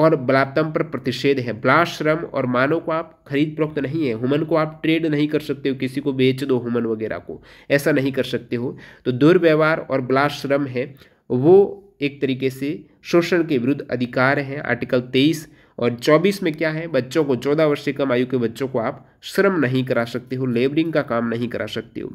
और बलात्म पर प्रतिषेध है बलाश्रम और मानव को आप खरीद प्रोक्त नहीं है हुमन को आप ट्रेड नहीं कर सकते हो किसी को बेच दो हुमन वगैरह को ऐसा नहीं कर सकते हो तो दुर्व्यवहार और बलाश्रम है वो एक तरीके से शोषण के विरुद्ध अधिकार हैं आर्टिकल तेईस और 24 में क्या है बच्चों को 14 वर्ष से कम आयु के बच्चों को आप श्रम नहीं करा सकते हो लेबरिंग का काम नहीं करा सकते हो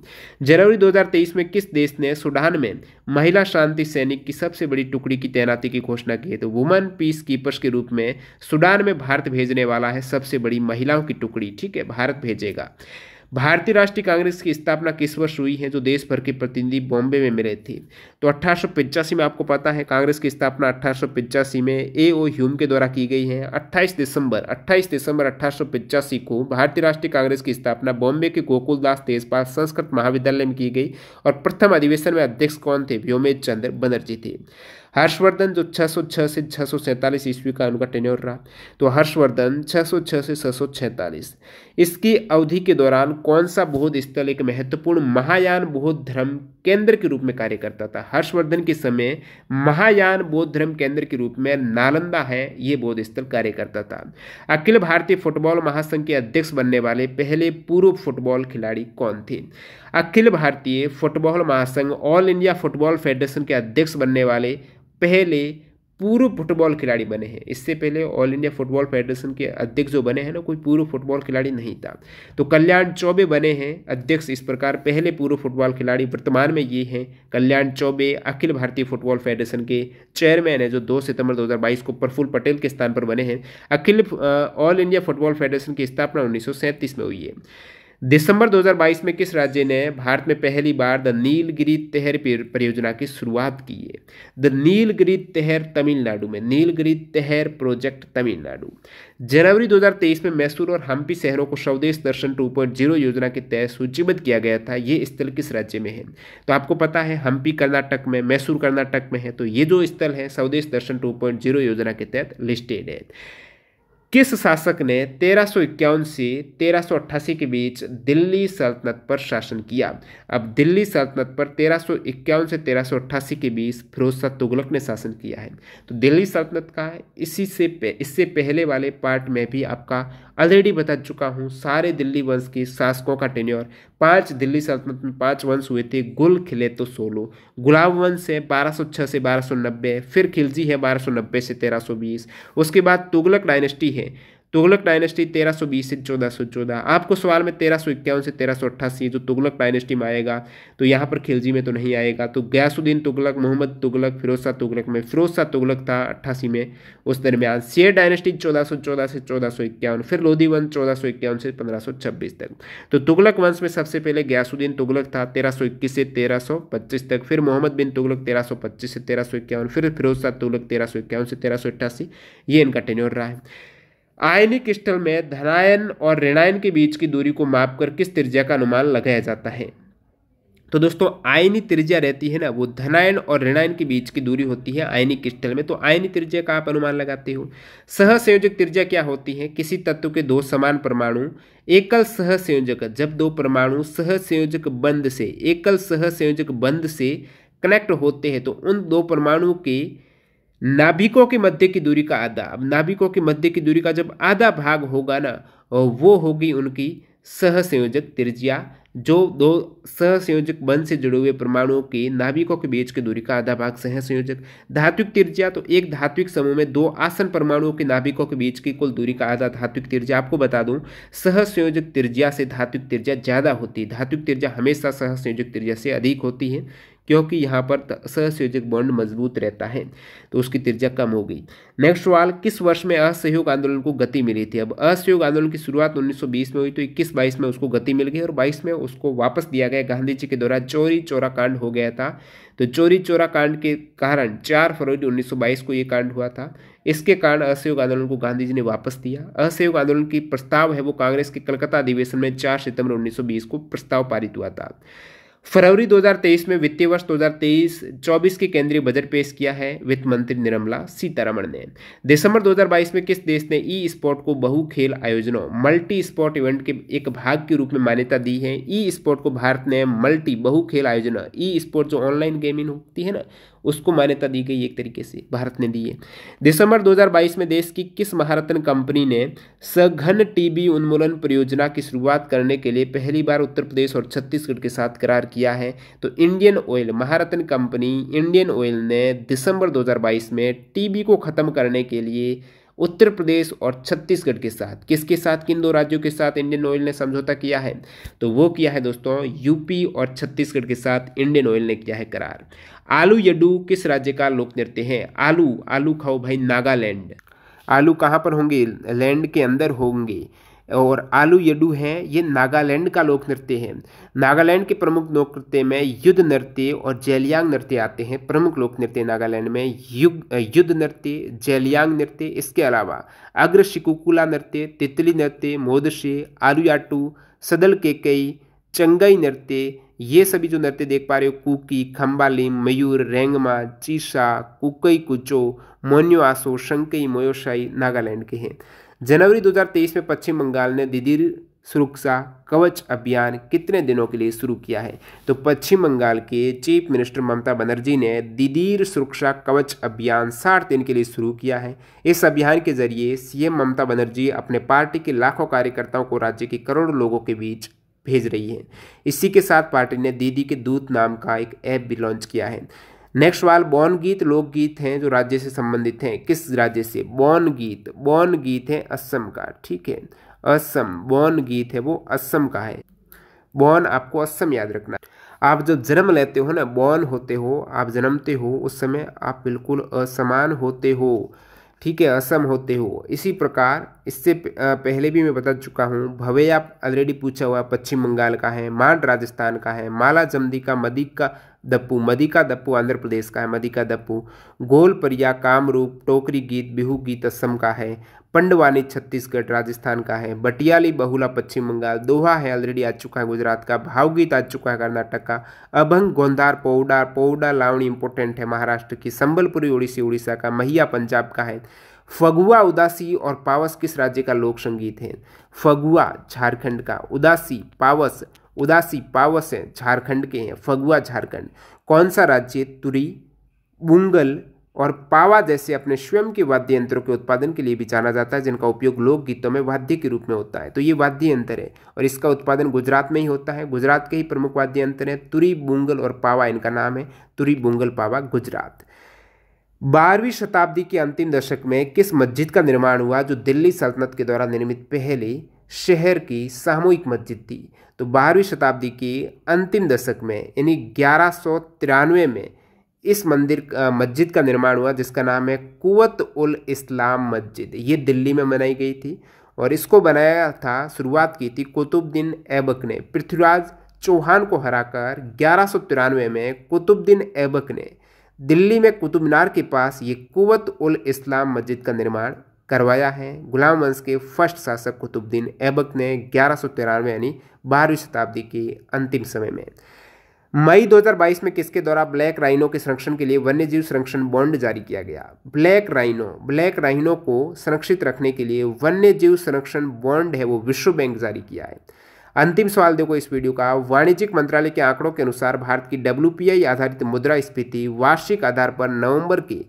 जनवरी 2023 में किस देश ने सूडान में महिला शांति सैनिक की सबसे बड़ी टुकड़ी की तैनाती की घोषणा की है तो वुमेन पीस कीपर्स के रूप में सूडान में भारत भेजने वाला है सबसे बड़ी महिलाओं की टुकड़ी ठीक है भारत भेजेगा भारतीय राष्ट्रीय कांग्रेस की स्थापना किस वर्ष हुई है जो देश भर के प्रतिनिधि बॉम्बे में मिले थे तो अट्ठारह में आपको पता है कांग्रेस की स्थापना अट्ठारह में ए ओ ह्यूम के द्वारा की गई है 28 दिसंबर 28 दिसंबर अट्ठारह को भारतीय राष्ट्रीय कांग्रेस की स्थापना बॉम्बे के गोकुलदास तेजपाल संस्कृत महाविद्यालय में की गई और प्रथम अधिवेशन में अध्यक्ष कौन थे व्योमेश चंद्र बनर्जी थे हर्षवर्धन जो 606 से छः ईस्वी का उनका टेन्योर रहा तो हर्षवर्धन 606 से छः इसकी अवधि के दौरान कौन सा बौद्ध स्थल एक महत्वपूर्ण महायान बौद्ध धर्म केंद्र के रूप में कार्य करता था हर्षवर्धन के समय महायान बौद्ध धर्म केंद्र के रूप में नालंदा है ये बौद्ध स्थल कार्य करता था अखिल भारतीय फुटबॉल महासंघ के अध्यक्ष बनने वाले पहले पूर्व फुटबॉल खिलाड़ी कौन थे अखिल भारतीय फुटबॉल महासंघ ऑल इंडिया फुटबॉल फेडरेशन के अध्यक्ष बनने वाले पहले पूर्व फुटबॉल खिलाड़ी बने हैं इससे पहले ऑल इंडिया फुटबॉल फेडरेशन के अध्यक्ष जो बने हैं ना कोई पूर्व फुटबॉल खिलाड़ी नहीं था तो कल्याण चौबे बने हैं अध्यक्ष इस प्रकार पहले पूर्व फुटबॉल खिलाड़ी वर्तमान में ये हैं कल्याण चौबे अखिल भारतीय फुटबॉल फेडरेशन के चेयरमैन हैं जो दो सितंबर दो को प्रफुल्ल पटेल के स्थान पर बने हैं अखिल ऑल इंडिया फुटबॉल फेडरेशन की स्थापना उन्नीस में हुई है दिसंबर 2022 में किस राज्य ने भारत में पहली बार द नीलगिरी तहर परियोजना की शुरुआत की है द नीलगिरी तहर तमिलनाडु में नीलगिरी तहर प्रोजेक्ट तमिलनाडु जनवरी 2023 में मैसूर और हम्पी शहरों को स्वदेश दर्शन 2.0 योजना के तहत सूचीबद्ध किया गया था ये स्थल किस राज्य में है तो आपको पता है हम्पी कर्नाटक में मैसूर कर्नाटक में है तो ये जो स्थल है स्वदेश दर्शन टू योजना के तहत लिस्टेड है किस शासक ने तेरह सौ इक्यावन से तेरह के बीच दिल्ली सल्तनत पर शासन किया अब दिल्ली सल्तनत पर तेरह सौ इक्यावन से तेरह के बीच फिरोज शाह तुगलक ने शासन किया है तो दिल्ली सल्तनत का इसी से पे, इससे पहले वाले पार्ट में भी आपका ऑलरेडी बता चुका हूँ सारे दिल्ली वंश के शासकों का टेन्योर पांच दिल्ली सल्तनत में पांच वंश हुए थे गुल खिले तो सोलो गुलाब वंश है 1206 से 1290 फिर खिलजी है 1290 से 1320 उसके बाद तुगलक डायनेस्टी है तुगलक डायनेस्टी 1320 से 1414 आपको सवाल में तेरह से तेरह जो तुगलक डायनेस्टी में आएगा तो यहाँ पर खिलजी में तो नहीं आएगा तो गयासुद्दीन तुगलक मोहम्मद तुगलक फिरोज शाह तुगलक में फिरोज शाह तुगलक था अट्ठासी में उस दरमियान शेर डायनेस्टी 1414 से चौदह फिर लोधी वंश चौदह से छब्बीस तक तो तुगलक वंश में सबसे पहले गयासुद्दीन तुगलक था इक्कीस से पच्चीस तक फिर मोहम्मद बिन तुगलक पच्चीस से इक्यावन फिर फिरोज शाह तुगलक इक्यावन से अट्ठासी ये इनका टेन्योर रहा है आयनिक क्रिस्टल में धनायन और ऋणायन के बीच की दूरी को मापकर किस त्रिज्या का अनुमान लगाया जाता है तो दोस्तों आयनी त्रिज्या रहती है ना वो धनायन और ऋणायन के बीच की दूरी होती है आयनिक क्रिस्टल में तो आयनी त्रिज्या का आप अनुमान लगाते हो सहसंयोजक त्रिज्या क्या होती है किसी तत्व के दो समान परमाणु एकल सहसंयोजक जब दो परमाणु सहसंयोजक बंध से एकल सहसंयोजक बंध से कनेक्ट होते हैं तो उन दो परमाणुओं के नाभिकों के मध्य की दूरी का आधा अब नाभिकों के मध्य की दूरी का जब आधा भाग होगा ना वो होगी उनकी सहसंयोजक त्रिज्या जो दो सहसंयोजक बंध से जुड़े हुए परमाणुओं के नाभिकों के बीच की दूरी का आधा भाग सहसंयोजक धात्विक त्रिज्या तो एक धात्विक समूह में दो आसन परमाणुओं के नाभिकों के बीच की कुल दूरी का आधा धात्विक त्रिज्या आपको बता दूं सहसंयोजक त्रिज्या से धात्विक त्रिज्या ज़्यादा होती है धात्विक त्रिज्या हमेशा सहसंयोजक त्रिज्या से अधिक होती है क्योंकि यहाँ पर असहयोजक बॉन्ड मजबूत रहता है तो उसकी तिरजा कम हो गई नेक्स्ट सवाल किस वर्ष में असहयोग आंदोलन को गति मिली थी अब असहयोग आंदोलन की शुरुआत 1920 में हुई तो 21 बाईस में उसको गति मिल गई और 22 में उसको वापस दिया गया गांधी जी के द्वारा चोरी चोरा कांड हो गया था तो चोरी चोरा कांड के कारण चार फरवरी उन्नीस को ये कांड हुआ था इसके कारण असहयोग आंदोलन को गांधी जी ने वापस दिया असहयोग आंदोलन की प्रस्ताव है वो कांग्रेस के कलकत्ता अधिवेशन में चार सितंबर उन्नीस को प्रस्ताव पारित हुआ था फरवरी 2023 में वित्तीय वर्ष 2023-24 के केंद्रीय बजट पेश किया है वित्त मंत्री निर्मला सीतारमण ने दिसंबर 2022 में किस देश ने ई स्पोर्ट को बहु खेल आयोजनों मल्टी स्पोर्ट इवेंट के एक भाग के रूप में मान्यता दी है ई स्पोर्ट को भारत ने मल्टी बहु खेल आयोजन ई स्पोर्ट जो ऑनलाइन गेमिंग होती है ना उसको मान्यता दी गई एक तरीके से भारत ने दी है दिसंबर 2022 में देश की किस महारत्न कंपनी ने सघन टीबी उन्मूलन परियोजना की शुरुआत करने के लिए पहली बार उत्तर प्रदेश और छत्तीसगढ़ के साथ करार किया है तो Indian Oil Maharatna company Indian Oil ने दिसंबर 2022 में टीबी को ख़त्म करने के लिए उत्तर प्रदेश और छत्तीसगढ़ के साथ किसके साथ किन दो राज्यों के साथ इंडियन ऑयल ने समझौता किया है तो वो किया है दोस्तों यूपी और छत्तीसगढ़ के साथ इंडियन ऑयल ने किया है करार आलू यडू किस राज्य का लोक नृत्य है आलू आलू खाओ भाई नागालैंड आलू कहाँ पर होंगे लैंड के अंदर होंगे और आलू यड्डू हैं ये नागालैंड का लोक नृत्य है नागालैंड के प्रमुख लोक नृत्य में युद्ध नृत्य और जेलियांग नृत्य आते हैं प्रमुख लोक नृत्य नागालैंड में युग युद्ध नृत्य जैलियांग नृत्य इसके अलावा अग्र शिकुकुला नृत्य तितली नृत्य मोदशे आलू याटू सदल केकई चंगई नृत्य ये सभी जो नृत्य देख पा रहे हो कुकी खम्बालिम मयूर रेंगमा चीसा कुकई कुचो मोन्यो आसो शंकई मोयोशाई नागालैंड के हैं जनवरी 2023 में पश्चिम बंगाल ने दिदिर सुरक्षा कवच अभियान कितने दिनों के लिए शुरू किया है तो पश्चिम बंगाल के चीफ मिनिस्टर ममता बनर्जी ने दिदीर सुरक्षा कवच अभियान साठ दिन के लिए शुरू किया है इस अभियान के जरिए सीएम ममता बनर्जी अपने पार्टी के लाखों कार्यकर्ताओं को राज्य के करोड़ों लोगों के बीच भेज रही है इसी के साथ पार्टी ने दीदी के दूत नाम का एक ऐप भी लॉन्च किया है नेक्स्ट सवाल बौन गीत लोकगीत हैं जो राज्य से संबंधित हैं किस राज्य से बौन गीत बौन गीत है असम का ठीक है असम बौन गीत है वो असम का है बौन आपको असम याद रखना आप जब जन्म लेते हो ना बौन होते हो आप जन्मते हो उस समय आप बिल्कुल असमान होते हो ठीक है असम होते हो इसी प्रकार इससे पहले भी मैं बता चुका हूँ आप ऑलरेडी पूछा हुआ पश्चिम बंगाल का है मांड राजस्थान का है माला जमदी का का दप्पू मदिका दप्पू आंध्र प्रदेश का है मदिका दप्पू गोलपरिया कामरूप टोकरी गीत बिहू गीत असम का है पंडवानी छत्तीसगढ़ राजस्थान का है बटियाली बहुला पश्चिम बंगाल दोहा है ऑलरेडी आ चुका है गुजरात का भावगीत आ चुका है कर्नाटक का अभंग गोंदार पौडा पौडा लावणी इंपोर्टेंट है महाराष्ट्र की संबलपुरी उड़ीसी उड़ीसा का महिया पंजाब का है फगुआ उदासी और पावस किस राज्य का लोक संगीत है फगुआ झारखंड का उदासी पावस उदासी पावस है झारखंड के हैं फगुआ झारखंड कौन सा राज्य तुरी बुंगल और पावा जैसे अपने स्वयं के वाद्य यंत्रों के उत्पादन के लिए भी जाना जाता है जिनका उपयोग लोकगीतों में वाद्य के रूप में होता है तो ये वाद्य यंत्र है और इसका उत्पादन गुजरात में ही होता है गुजरात के ही प्रमुख वाद्य यंत्र हैं तुरी बुंगल और पावा इनका नाम है तुरी बुंगल पावा गुजरात बारहवीं शताब्दी के अंतिम दशक में किस मस्जिद का निर्माण हुआ जो दिल्ली सल्तनत के द्वारा निर्मित पहले शहर की सामूहिक मस्जिद थी तो बारहवीं शताब्दी की अंतिम दशक में यानी ग्यारह में इस मंदिर मस्जिद का निर्माण हुआ जिसका नाम है कुवत उल इस्लाम मस्जिद ये दिल्ली में बनाई गई थी और इसको बनाया था शुरुआत की थी कुतुबुद्दीन ऐबक ने पृथ्वीराज चौहान को हराकर ग्यारह में कुतुबुद्दीन ऐबक ने दिल्ली में कुतुब मीनार के पास ये कुवत उल इस्लाम मस्जिद का निर्माण करवाया है गुलाम वंश के फर्स्ट शासक कुतुबद्दीन ऐबक ने ग्यारह सौ तिरानवे यानी बारहवीं शताब्दी के अंतिम समय में मई 2022 में किसके द्वारा ब्लैक राइनो के संरक्षण के लिए वन्यजीव संरक्षण बॉन्ड जारी किया गया ब्लैक राइनो ब्लैक राइनो को संरक्षित रखने के लिए वन्यजीव संरक्षण बॉन्ड है वो विश्व बैंक जारी किया है अंतिम सवाल देखो इस वीडियो का वाणिज्यिक मंत्रालय के आंकड़ों के अनुसार भारत की डब्ल्यू आधारित मुद्रा स्फीति वार्षिक आधार पर नवंबर के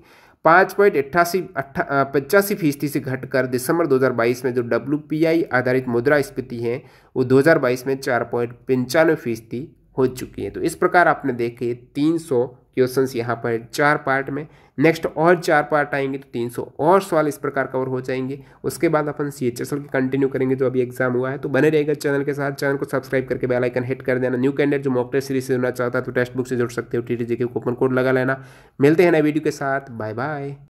पाँच पॉइंट अट्ठासी पचासी फीसदी से घटकर दिसंबर 2022 में जो डब्ल्यू आधारित मुद्रा स्फीति है वो 2022 में चार पॉइंट पंचानवे फीसदी हो चुकी है तो इस प्रकार आपने देखे 300 क्वेश्चंस यहाँ पर चार पार्ट में नेक्स्ट और चार पार्ट आएंगे तो तीन सौ और सवाल इस प्रकार कवर हो जाएंगे उसके बाद अपन C H S L continue करेंगे जो अभी एग्जाम हुआ है तो बने रहेगा चैनल के साथ चैनल को सब्सक्राइब करके बेल आइकन हिट कर देना न्यू कैंडिडेट जो मॉक टेस्ट सीरीज से जुड़ना चाहता है तो टेक्स्ट बुक से जुड़ सकते हो टी टी जी के कूपन कोड लगा लेना मिलते हैं नए वीडियो के साथ बाय बाय